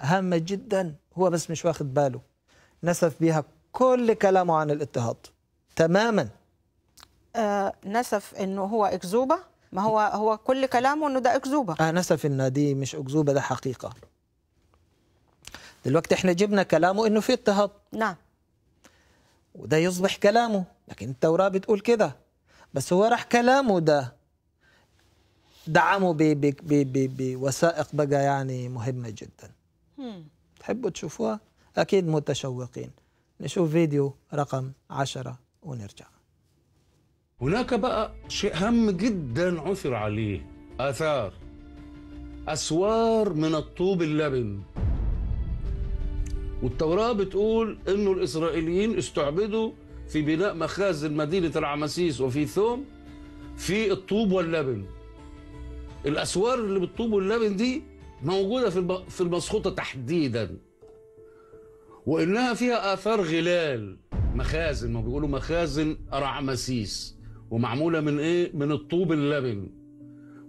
S2: هامة جدا هو بس مش واخد باله نسف بها كل كلامه عن الاضطهاد تماما
S1: آه، نسف انه هو اكذوبه ما هو هو كل
S2: كلامه انه ده اكذوبه اه نسف ان دي مش اكذوبه ده حقيقه دلوقتي احنا جبنا كلامه انه في اضطهاد نعم وده يصبح كلامه لكن التوراه بتقول كده بس هو راح كلامه ده دعمه بوثائق بقى يعني مهمه جدا هم. تحبوا تشوفوها اكيد متشوقين نشوف فيديو رقم عشرة ونرجع
S3: هناك بقى شيء هام جدا عثر عليه آثار أسوار من الطوب اللبن والتوراة بتقول إنه الإسرائيليين استعبدوا في بناء مخازن مدينة العمسيس وفي ثوم في الطوب واللبن الأسوار اللي بالطوب واللبن دي موجودة في في المسخوطة تحديدا وإنها فيها آثار غلال مخازن ما بيقولوا مخازن رعمسيس ومعموله من ايه من الطوب اللبن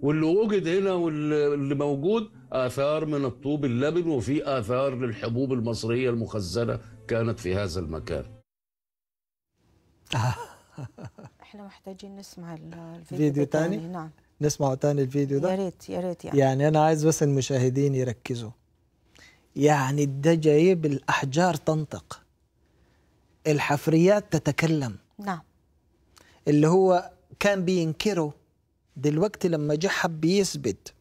S3: واللي وجد هنا واللي موجود اثار من الطوب اللبن وفي اثار للحبوب المصريه المخزنه كانت في هذا المكان
S1: احنا محتاجين نسمع الفيديو ثاني؟ نعم
S2: نسمعه ثاني الفيديو ده يا
S1: ريت يا ريت يعني
S2: يعني انا عايز بس المشاهدين يركزوا يعني ده جايب الاحجار تنطق الحفريات تتكلم نعم اللي هو كان بينكره دلوقتي لما جه حب يثبت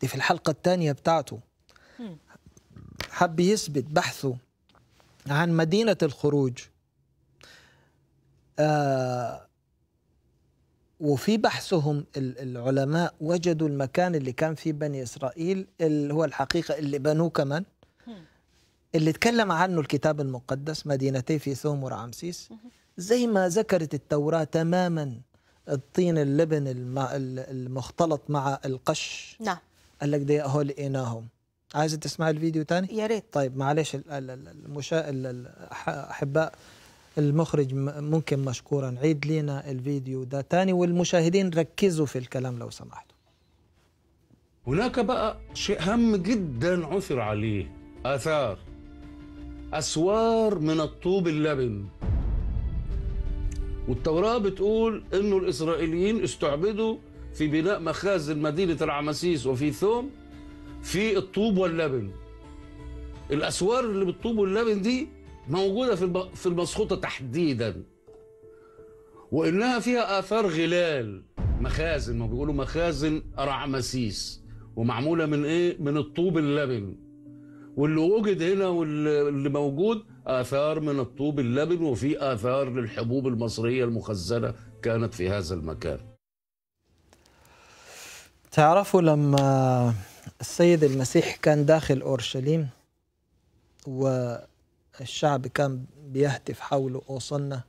S2: دي في الحلقة الثانية بتاعته حب يثبت بحثه عن مدينة الخروج آه وفي بحثهم العلماء وجدوا المكان اللي كان فيه بني إسرائيل اللي هو الحقيقة اللي بنوه كمان اللي اتكلم عنه الكتاب المقدس مدينتي في ثوم ورعمسيس زي ما ذكرت التوراة تماما الطين اللبن المختلط مع القش نعم قال لك ده هو لقيناهم عايزه تسمعي الفيديو تاني يا ريت طيب معلش المشا... الاحباء المخرج ممكن مشكورا عيد لينا الفيديو ده تاني والمشاهدين ركزوا في الكلام لو سمحتوا
S3: هناك بقى شيء هام جدا عثر عليه آثار أسوار من الطوب اللبن والتوراة بتقول انه الاسرائيليين استعبدوا في بناء مخازن مدينة العمسيس وفي ثوم في الطوب واللبن الاسوار اللي بالطوب واللبن دي موجودة في في المسخوطة تحديدا وانها فيها اثار غلال مخازن ما بيقولوا مخازن رعمسيس ومعمولة من ايه من الطوب اللبن واللي وجد هنا واللي موجود آثار من الطوب اللبن وفي آثار للحبوب المصرية المخزنة كانت في هذا المكان
S2: تعرفوا لما السيد المسيح كان داخل أورشليم والشعب كان بيهتف حوله أوصلنا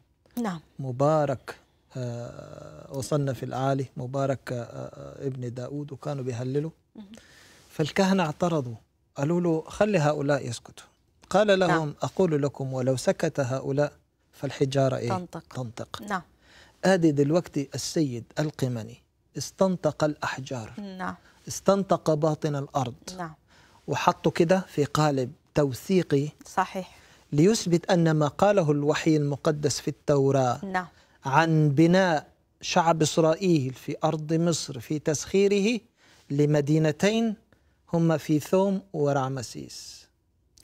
S2: نعم مبارك آه، وصلنا في العالي مبارك آه، آه، ابن داود وكانوا بيهللوا فالكهنة اعترضوا قالوا له خلي هؤلاء يسكتوا قال لهم نعم. أقول لكم ولو سكت هؤلاء فالحجارة إيه؟ تنطق تنطق نعم آدي دلوقتي السيد القمني استنطق الأحجار نعم استنطق باطن الأرض نعم وحطه كده في قالب توثيقي صحيح ليثبت أن ما قاله الوحي المقدس في التوراة نعم عن بناء شعب إسرائيل في أرض مصر في تسخيره لمدينتين هما في ثوم ورعمسيس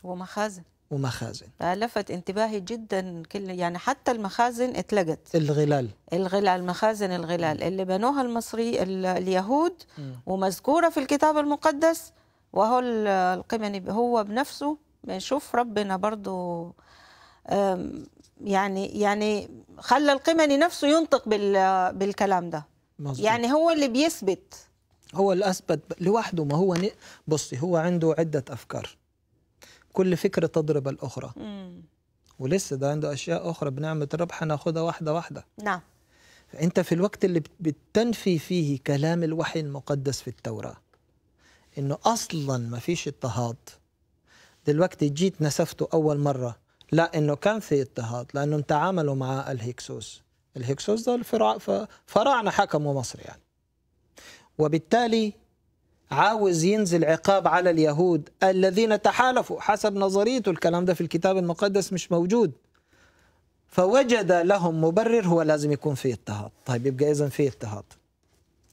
S2: ومخازن ومخازن
S1: لفت انتباهي جدا كل يعني حتى المخازن اتلقت الغلال الغلال مخازن الغلال اللي بنوها المصري اليهود ومذكوره في الكتاب المقدس وهو القمني هو بنفسه بنشوف ربنا برضه يعني يعني خلى القمني نفسه ينطق بالكلام ده مزبوط. يعني هو اللي بيثبت
S2: هو اللي اثبت لوحده ما هو بصي هو عنده عده افكار كل فكرة تضرب الأخرى ولسه ده عنده أشياء أخرى بنعمة الرب هناخدها واحدة واحدة نعم فأنت في الوقت اللي بتنفي فيه كلام الوحي المقدس في التوراة إنه أصلا ما فيش اضطهاد دلوقتي جيت نسفته أول مرة لا إنه كان في اضطهاد لأنهم تعاملوا مع الهكسوس الهكسوس ده الفراعنة حكموا مصر يعني وبالتالي عاوز ينزل عقاب على اليهود الذين تحالفوا حسب نظريته الكلام ده في الكتاب المقدس مش موجود فوجد لهم مبرر هو لازم يكون في اضطهاد طيب يبقى إذا في اضطهاد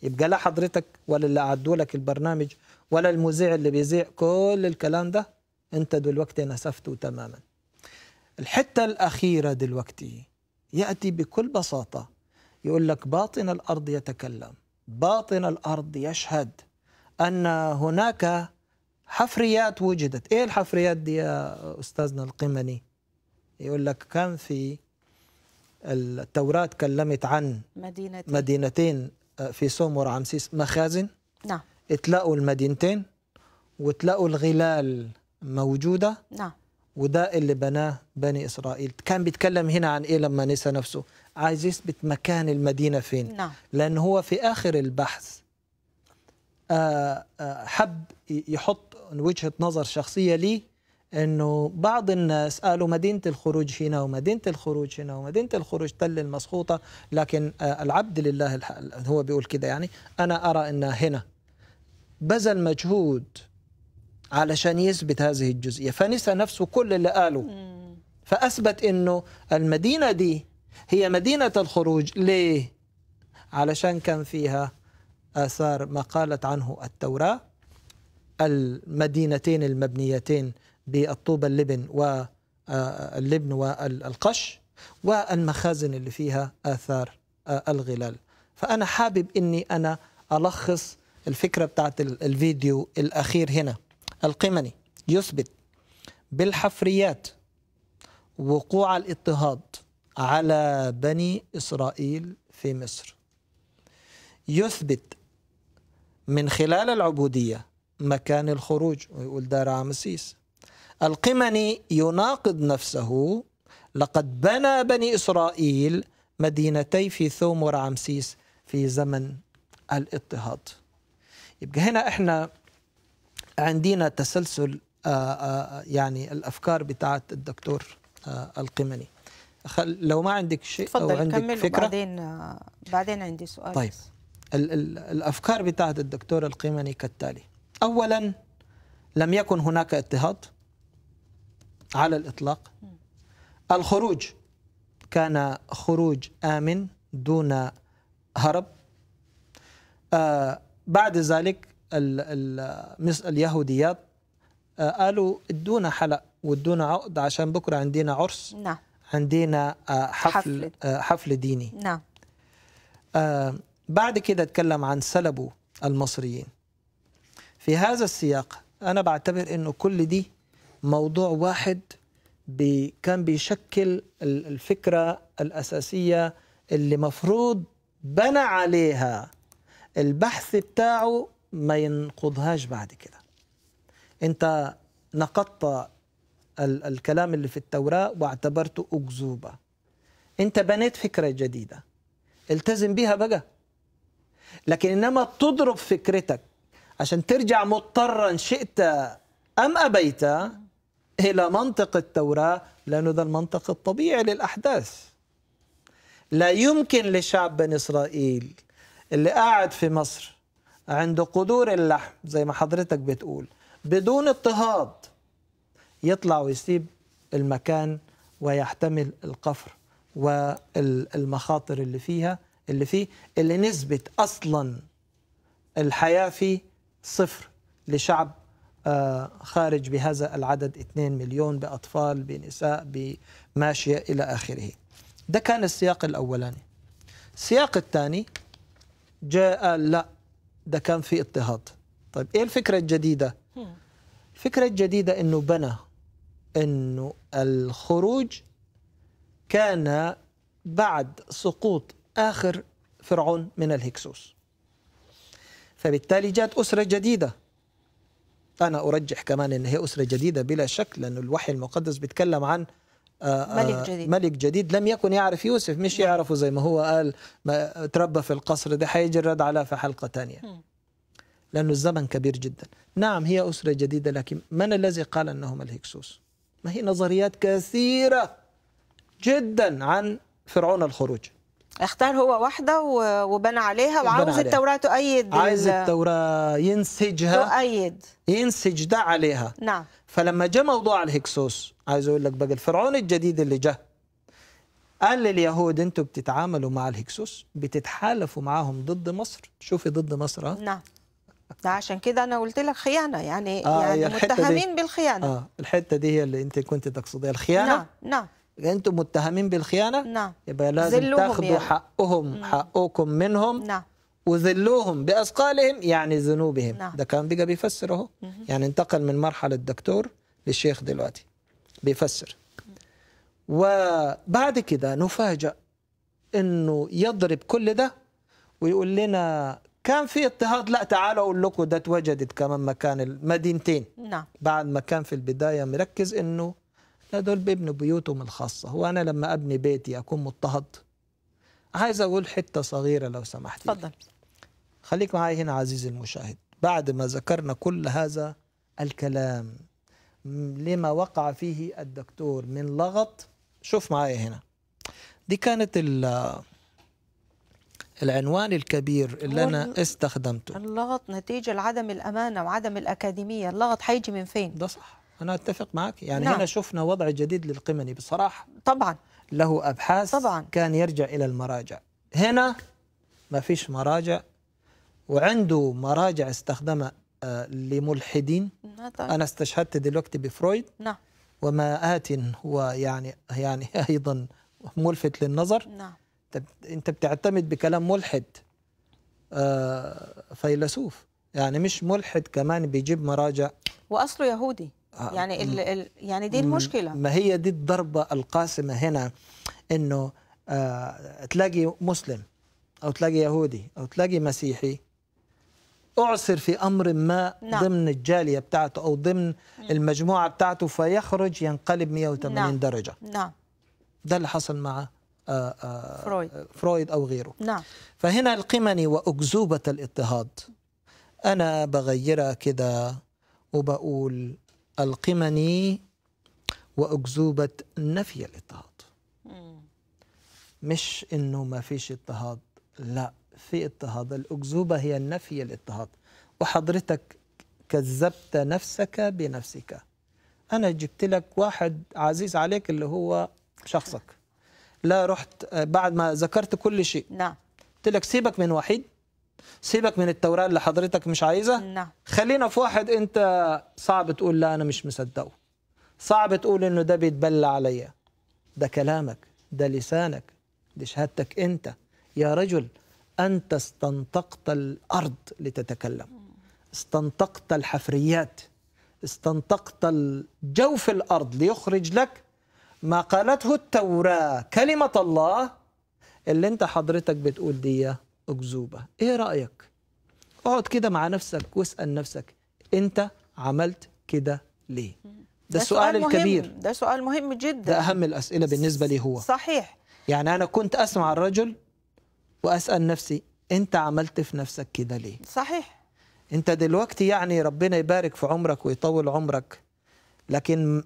S2: يبقى لا حضرتك ولا اللي أعدوا لك البرنامج ولا المذيع اللي بيذيع كل الكلام ده أنت دلوقتي نسفته تماما الحتة الأخيرة دلوقتي يأتي بكل بساطة يقول لك باطن الأرض يتكلم باطن الأرض يشهد ان هناك حفريات وجدت ايه الحفريات دي يا استاذنا القمني يقول لك كان في التوراة تكلمت عن مدينتين, مدينتين آه، في سوم ورعمسيس مخازن نعم اتلاقوا المدينتين وتلاقوا الغلال موجودة نعم وده اللي بناه بني إسرائيل كان بيتكلم هنا عن إيه لما نسى نفسه عايز يثبت مكان المدينة فين نعم لأن هو في آخر البحث آه، آه، حب يحط وجهه نظر شخصيه لي انه بعض الناس قالوا مدينه الخروج هنا ومدينه الخروج هنا ومدينه الخروج تل المسخوطه لكن آه، العبد لله هو بيقول كده يعني انا ارى انها هنا بذل مجهود علشان يثبت هذه الجزئيه فنسى نفسه كل اللي قاله فاثبت انه المدينه دي هي مدينه الخروج ليه علشان كان فيها آثار ما قالت عنه التوراة المدينتين المبنيتين بالطوبة اللبن واللبن آه، والقش والمخازن اللي فيها آثار آه، الغلال فأنا حابب أني أنا ألخص الفكرة بتاعت الفيديو الأخير هنا القمني يثبت بالحفريات وقوع الاضطهاد على بني إسرائيل في مصر يثبت من خلال العبودية مكان الخروج ويقول ده رامسيس القمني يناقض نفسه لقد بنى بني إسرائيل مدينتي في ثوم ورعمسيس في زمن الاضطهاد يبقى هنا احنا عندنا تسلسل آآ آه، آآ آه، يعني الافكار بتاعت الدكتور آه، القمني لو ما عندك شيء او عندك كمل فكره
S1: بعدين بعدين عندي سؤال طيب
S2: الافكار بتاعت الدكتور القيمني كالتالي اولا لم يكن هناك اضطهاد على الاطلاق الخروج كان خروج امن دون هرب آه بعد ذلك اليهوديات آه قالوا ادونا حلق وادونا عقد عشان بكره عندنا عرس نعم عندنا آه، حفل آه، حفل, ديني نعم آه، بعد كده اتكلم عن سلبوا المصريين في هذا السياق أنا بعتبر أنه كل دي موضوع واحد بي كان بيشكل الفكرة الأساسية اللي مفروض بنى عليها البحث بتاعه ما ينقضهاش بعد كده انت نقضت الكلام اللي في التوراة واعتبرته أكذوبة انت بنيت فكرة جديدة التزم بيها بقى لكن انما تضرب فكرتك عشان ترجع مضطرا شئت ام ابيت الى منطق التوراه لانه ده المنطق الطبيعي للاحداث لا يمكن لشعب بني اسرائيل اللي قاعد في مصر عند قدور اللحم زي ما حضرتك بتقول بدون اضطهاد يطلع ويسيب المكان ويحتمل القفر والمخاطر اللي فيها اللي فيه اللي نسبة أصلا الحياة فيه صفر لشعب آه، خارج بهذا العدد 2 مليون بأطفال بنساء بماشية إلى آخره ده كان السياق الأولاني السياق الثاني جاء لا ده كان في اضطهاد طيب إيه الفكرة الجديدة؟ الفكرة الجديدة أنه بنى أنه الخروج كان بعد سقوط آخر فرعون من الهكسوس فبالتالي جاءت أسرة جديدة أنا أرجح كمان إن هي أسرة جديدة بلا شك لأن الوحي المقدس بيتكلم عن آه، آه، ملك جديد ملك جديد لم يكن يعرف يوسف مش نعم. يعرفه زي ما هو قال ما تربى في القصر ده حيجرد الرد على في حلقة تانية لأنه الزمن كبير جدا نعم هي أسرة جديدة لكن من الذي قال أنهم الهكسوس ما هي نظريات كثيرة جدا عن فرعون الخروج اختار هو واحده وبنى عليها وعاوز التوراه تؤيد عايز التوراه ينسجها تؤيد ينسج ده عليها نعم فلما جاء موضوع الهكسوس عايز اقول لك بقى الفرعون الجديد اللي جه قال لليهود انتوا بتتعاملوا مع الهكسوس بتتحالفوا معاهم ضد مصر شوفي ضد مصر اه نعم
S1: ده عشان كده انا قلت لك خيانه يعني آه يعني متهمين بالخيانه اه
S2: الحته دي هي اللي انت كنت تقصديها الخيانه نعم نعم انتم متهمين بالخيانه نعم يبقى لازم تاخذوا يعني. حقهم حقكم منهم نعم وذلوهم باثقالهم يعني ذنوبهم نعم. ده كان بقى بيفسر اهو يعني انتقل من مرحله الدكتور للشيخ دلوقتي بيفسر وبعد كده نفاجأ انه يضرب كل ده ويقول لنا كان في اضطهاد لا تعالوا اقول لكم ده اتوجدت كمان مكان المدينتين نعم بعد ما كان في البدايه مركز انه لا دول بيبنوا بيوتهم الخاصة هو أنا لما أبني بيتي أكون مضطهد عايز أقول حتة صغيرة لو سمحت تفضل خليك معايا هنا عزيزي المشاهد بعد ما ذكرنا كل هذا الكلام لما وقع فيه الدكتور من لغط شوف معايا هنا دي كانت العنوان الكبير اللي انا استخدمته اللغط
S1: نتيجه لعدم الامانه وعدم الاكاديميه اللغط هيجي من فين ده صح
S2: أنا أتفق معك يعني نعم. هنا شفنا وضع جديد للقمني بصراحة طبعا له أبحاث طبعا كان يرجع إلى المراجع هنا ما فيش مراجع وعنده مراجع استخدمها آه، لملحدين
S4: نعم.
S1: أنا
S2: استشهدت دلوقتي بفرويد نعم وما آت هو يعني يعني أيضا ملفت للنظر نعم أنت بتعتمد بكلام ملحد آه، فيلسوف يعني مش ملحد كمان بيجيب مراجع
S1: وأصله يهودي آه، يعني الـ الـ يعني دي المشكله ما
S2: هي دي الضربه القاسمه هنا انه آه تلاقي مسلم او تلاقي يهودي او تلاقي مسيحي اعسر في امر ما نعم. ضمن الجاليه بتاعته او ضمن المجموعه بتاعته فيخرج ينقلب 180 نعم. درجه نعم ده اللي حصل مع آآ آه، آآ آه، فرويد فرويد او غيره نعم فهنا القمني واكذوبه الاضطهاد انا بغيرها كده وبقول القمني واكذوبه نفي الاضطهاد مش انه ما فيش اضطهاد لا في اضطهاد الاكذوبه هي نفي الاضطهاد وحضرتك كذبت نفسك بنفسك انا جبت لك واحد عزيز عليك اللي هو شخصك لا رحت بعد ما ذكرت كل شيء نعم قلت لك سيبك من وحيد سيبك من التوراة اللي حضرتك مش عايزها نعم خلينا في واحد أنت صعب تقول لا أنا مش مصدقه صعب تقول إنه ده بيتبلى عليا ده كلامك ده لسانك دي شهادتك أنت يا رجل أنت استنطقت الأرض لتتكلم استنطقت الحفريات استنطقت جوف الأرض ليخرج لك ما قالته التوراة كلمة الله اللي أنت حضرتك بتقول دي أكذوبة إيه رأيك؟ اقعد كده مع نفسك واسأل نفسك أنت عملت كده ليه؟ ده, ده السؤال الكبير مهم. ده سؤال مهم جدا ده أهم الأسئلة بالنسبة لي هو صحيح يعني أنا كنت أسمع الرجل وأسأل نفسي أنت عملت في نفسك كده ليه؟ صحيح أنت دلوقتي يعني ربنا يبارك في عمرك ويطول عمرك لكن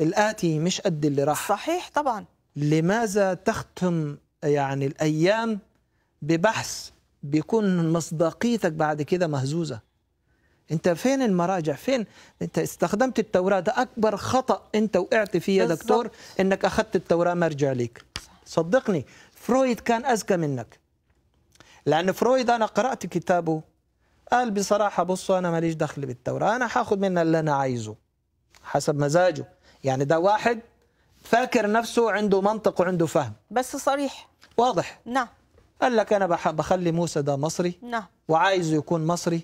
S2: الآتي مش قد اللي راح صحيح طبعا لماذا تختم يعني الأيام ببحث بيكون مصداقيتك بعد كده مهزوزه انت فين المراجع فين انت استخدمت التوراه ده اكبر خطا انت وقعت فيه يا دكتور انك اخذت التوراه مرجع ليك صدقني فرويد كان اذكى منك لان فرويد انا قرات كتابه قال بصراحه بصوا انا ماليش دخل بالتوراه انا هاخد منها اللي انا عايزه حسب مزاجه يعني ده واحد فاكر نفسه عنده منطق وعنده فهم بس صريح واضح نعم قال لك أنا بخلي موسى ده مصري نعم وعايزه يكون مصري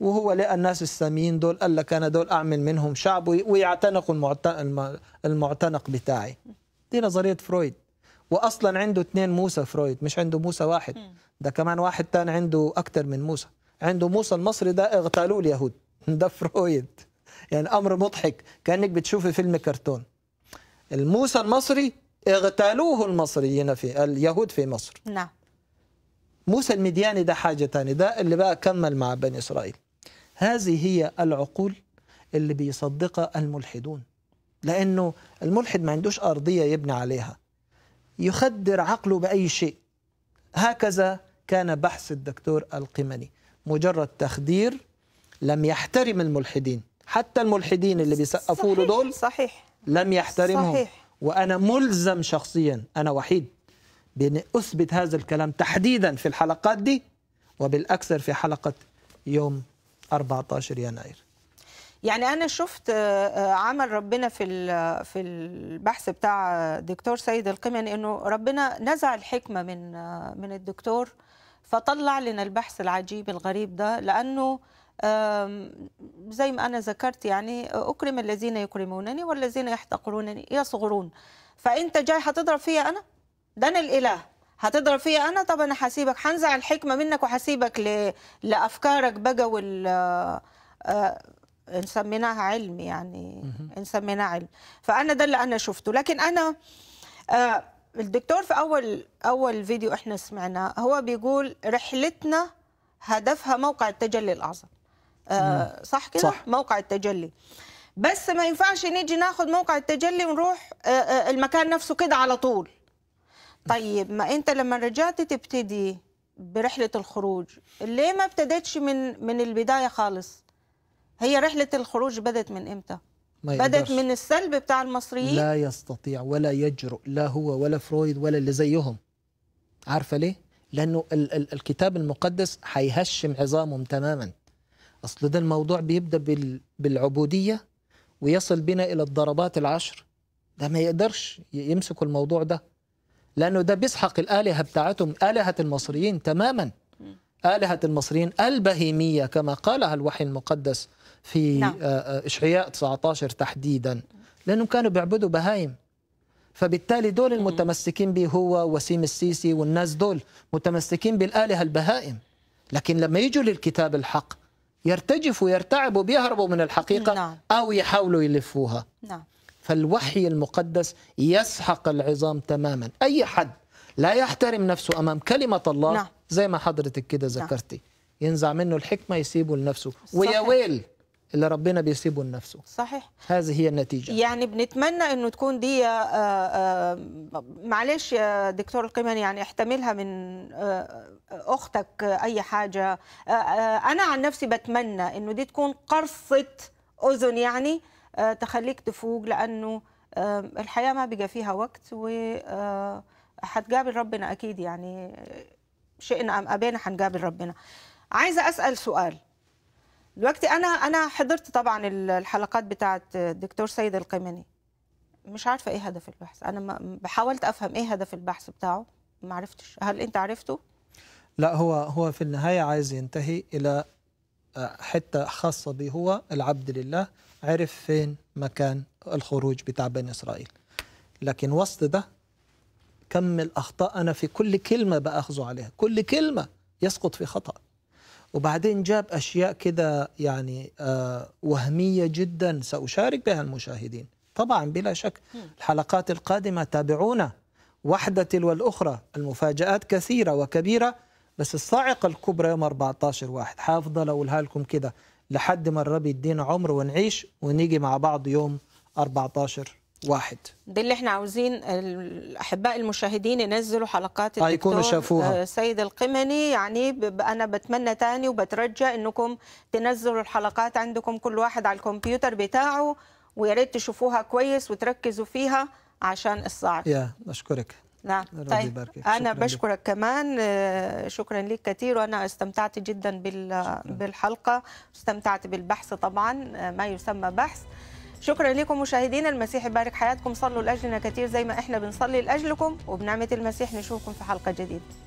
S2: وهو لقى الناس الساميين دول قال لك أنا دول أعمل منهم شعب ويعتنقوا المعتنق بتاعي دي نظرية فرويد وأصلا عنده اثنين موسى فرويد مش عنده موسى واحد ده كمان واحد تاني عنده أكتر من موسى عنده موسى المصري ده اغتالوه اليهود ده فرويد يعني أمر مضحك كأنك بتشوفي فيلم كرتون الموسى المصري اغتالوه المصريين في اليهود في مصر نعم موسى المدياني ده حاجة تانية ده اللي بقى كمل مع بني إسرائيل هذه هي العقول اللي بيصدقها الملحدون لأنه الملحد ما عندوش أرضية يبني عليها يخدر عقله بأي شيء هكذا كان بحث الدكتور القمني مجرد تخدير لم يحترم الملحدين حتى الملحدين اللي بيسقفوا له دول صحيح لم يحترمهم صحيح. وأنا ملزم شخصيا أنا وحيد بأني أثبت هذا الكلام تحديدا في الحلقات دي وبالأكثر في حلقة يوم 14 يناير
S1: يعني انا شفت آه، آه، عمل ربنا في في البحث بتاع دكتور سيد القمن انه ربنا نزع الحكمه من آه، من الدكتور فطلع لنا البحث العجيب الغريب ده لانه زي ما انا ذكرت يعني اكرم الذين يكرمونني والذين يحتقرونني يصغرون فانت جاي هتضرب فيا انا ده انا الاله هتضرب فيا انا طب انا هسيبك هنزع الحكمه منك وهسيبك ل... لافكارك بقى وال آه، آه، ان نسميناها علم يعني نسميناها علم فانا ده اللي انا شفته لكن انا آه، الدكتور في اول اول فيديو احنا سمعناه هو بيقول رحلتنا هدفها موقع التجلي الاعظم صح كده صح. موقع التجلي بس ما ينفعش نيجي ناخد موقع التجلي ونروح المكان نفسه كده على طول طيب ما انت لما رجعت تبتدي برحله الخروج ليه ما ابتدتش من من البدايه خالص هي رحله الخروج بدت من امتى بدت من السلب
S2: بتاع المصريين لا يستطيع ولا يجرؤ لا هو ولا فرويد ولا اللي زيهم عارفه ليه لانه ال ال الكتاب المقدس هيهشم عظامهم تماما اصل ده الموضوع بيبدا بال بالعبوديه ويصل بنا الى الضربات العشر ده ما يقدرش يمسكوا الموضوع ده لأنه ده بيسحق الآلهة بتاعتهم آلهة المصريين تماما آلهة المصريين البهيمية كما قالها الوحي المقدس في نعم. آه، آه، إشعياء 19 تحديدا لأنهم كانوا بيعبدوا بهايم فبالتالي دول المتمسكين به هو وسيم السيسي والناس دول متمسكين بالآلهة البهائم لكن لما يجوا للكتاب الحق يرتجفوا يرتعبوا بيهربوا من الحقيقة نعم. أو يحاولوا يلفوها نعم. فالوحي المقدس يسحق العظام تماما أي حد لا يحترم نفسه أمام كلمة الله نعم. زي ما حضرتك كده نعم. ذكرتي ينزع منه الحكمة يسيبه لنفسه ويا ويل اللي ربنا بيسيبه لنفسه صحيح هذه هي النتيجه
S1: يعني بنتمنى انه تكون دي آه، آه، معلش يا دكتور القيمان يعني احتملها من آه، اختك اي حاجه انا عن نفسي بتمنى انه دي تكون قرصه اذن يعني آه، تخليك تفوق لانه آه، الحياه ما بقى فيها وقت و آه، حتقابل ربنا اكيد يعني شئنا ام ابينا حنقابل ربنا عايزه اسال سؤال دلوقتي انا انا حضرت طبعا الحلقات بتاعه الدكتور سيد القمني مش عارفه ايه هدف البحث انا حاولت افهم ايه هدف البحث بتاعه ما عرفتش هل انت عرفته
S2: لا هو هو في النهايه عايز ينتهي الى حته خاصه به هو العبد لله عرف فين مكان الخروج بتاع بني إسرائيل لكن وسط ده كم الاخطاء أنا في كل كلمة بأخذه عليها كل كلمة يسقط في خطأ وبعدين جاب أشياء كده يعني آه وهمية جدا سأشارك بها المشاهدين طبعا بلا شك الحلقات القادمة تابعونا واحدة تلو الأخرى المفاجآت كثيرة وكبيرة بس الصاعقة الكبرى يوم 14 واحد حافظة لو لكم كده لحد ما الرب يدينا عمر ونعيش ونيجي مع بعض يوم 14 واحد
S1: ده اللي احنا عاوزين الاحباء المشاهدين ينزلوا حلقات آه، الدكتور شافوها. آه، سيد القمني يعني انا بتمنى تاني وبترجى انكم تنزلوا الحلقات عندكم كل واحد على الكمبيوتر بتاعه ويا ريت تشوفوها كويس وتركزوا فيها عشان الصعب يا اشكرك نعم طيب انا بشكرك كمان آه، شكرا لك كثير وانا استمتعت جدا بالحلقه استمتعت بالبحث طبعا آه، ما يسمى بحث شكرا لكم مشاهدينا المسيح يبارك حياتكم صلوا لاجلنا كثير زي ما احنا بنصلي لاجلكم وبنعمه المسيح نشوفكم في حلقه
S4: جديده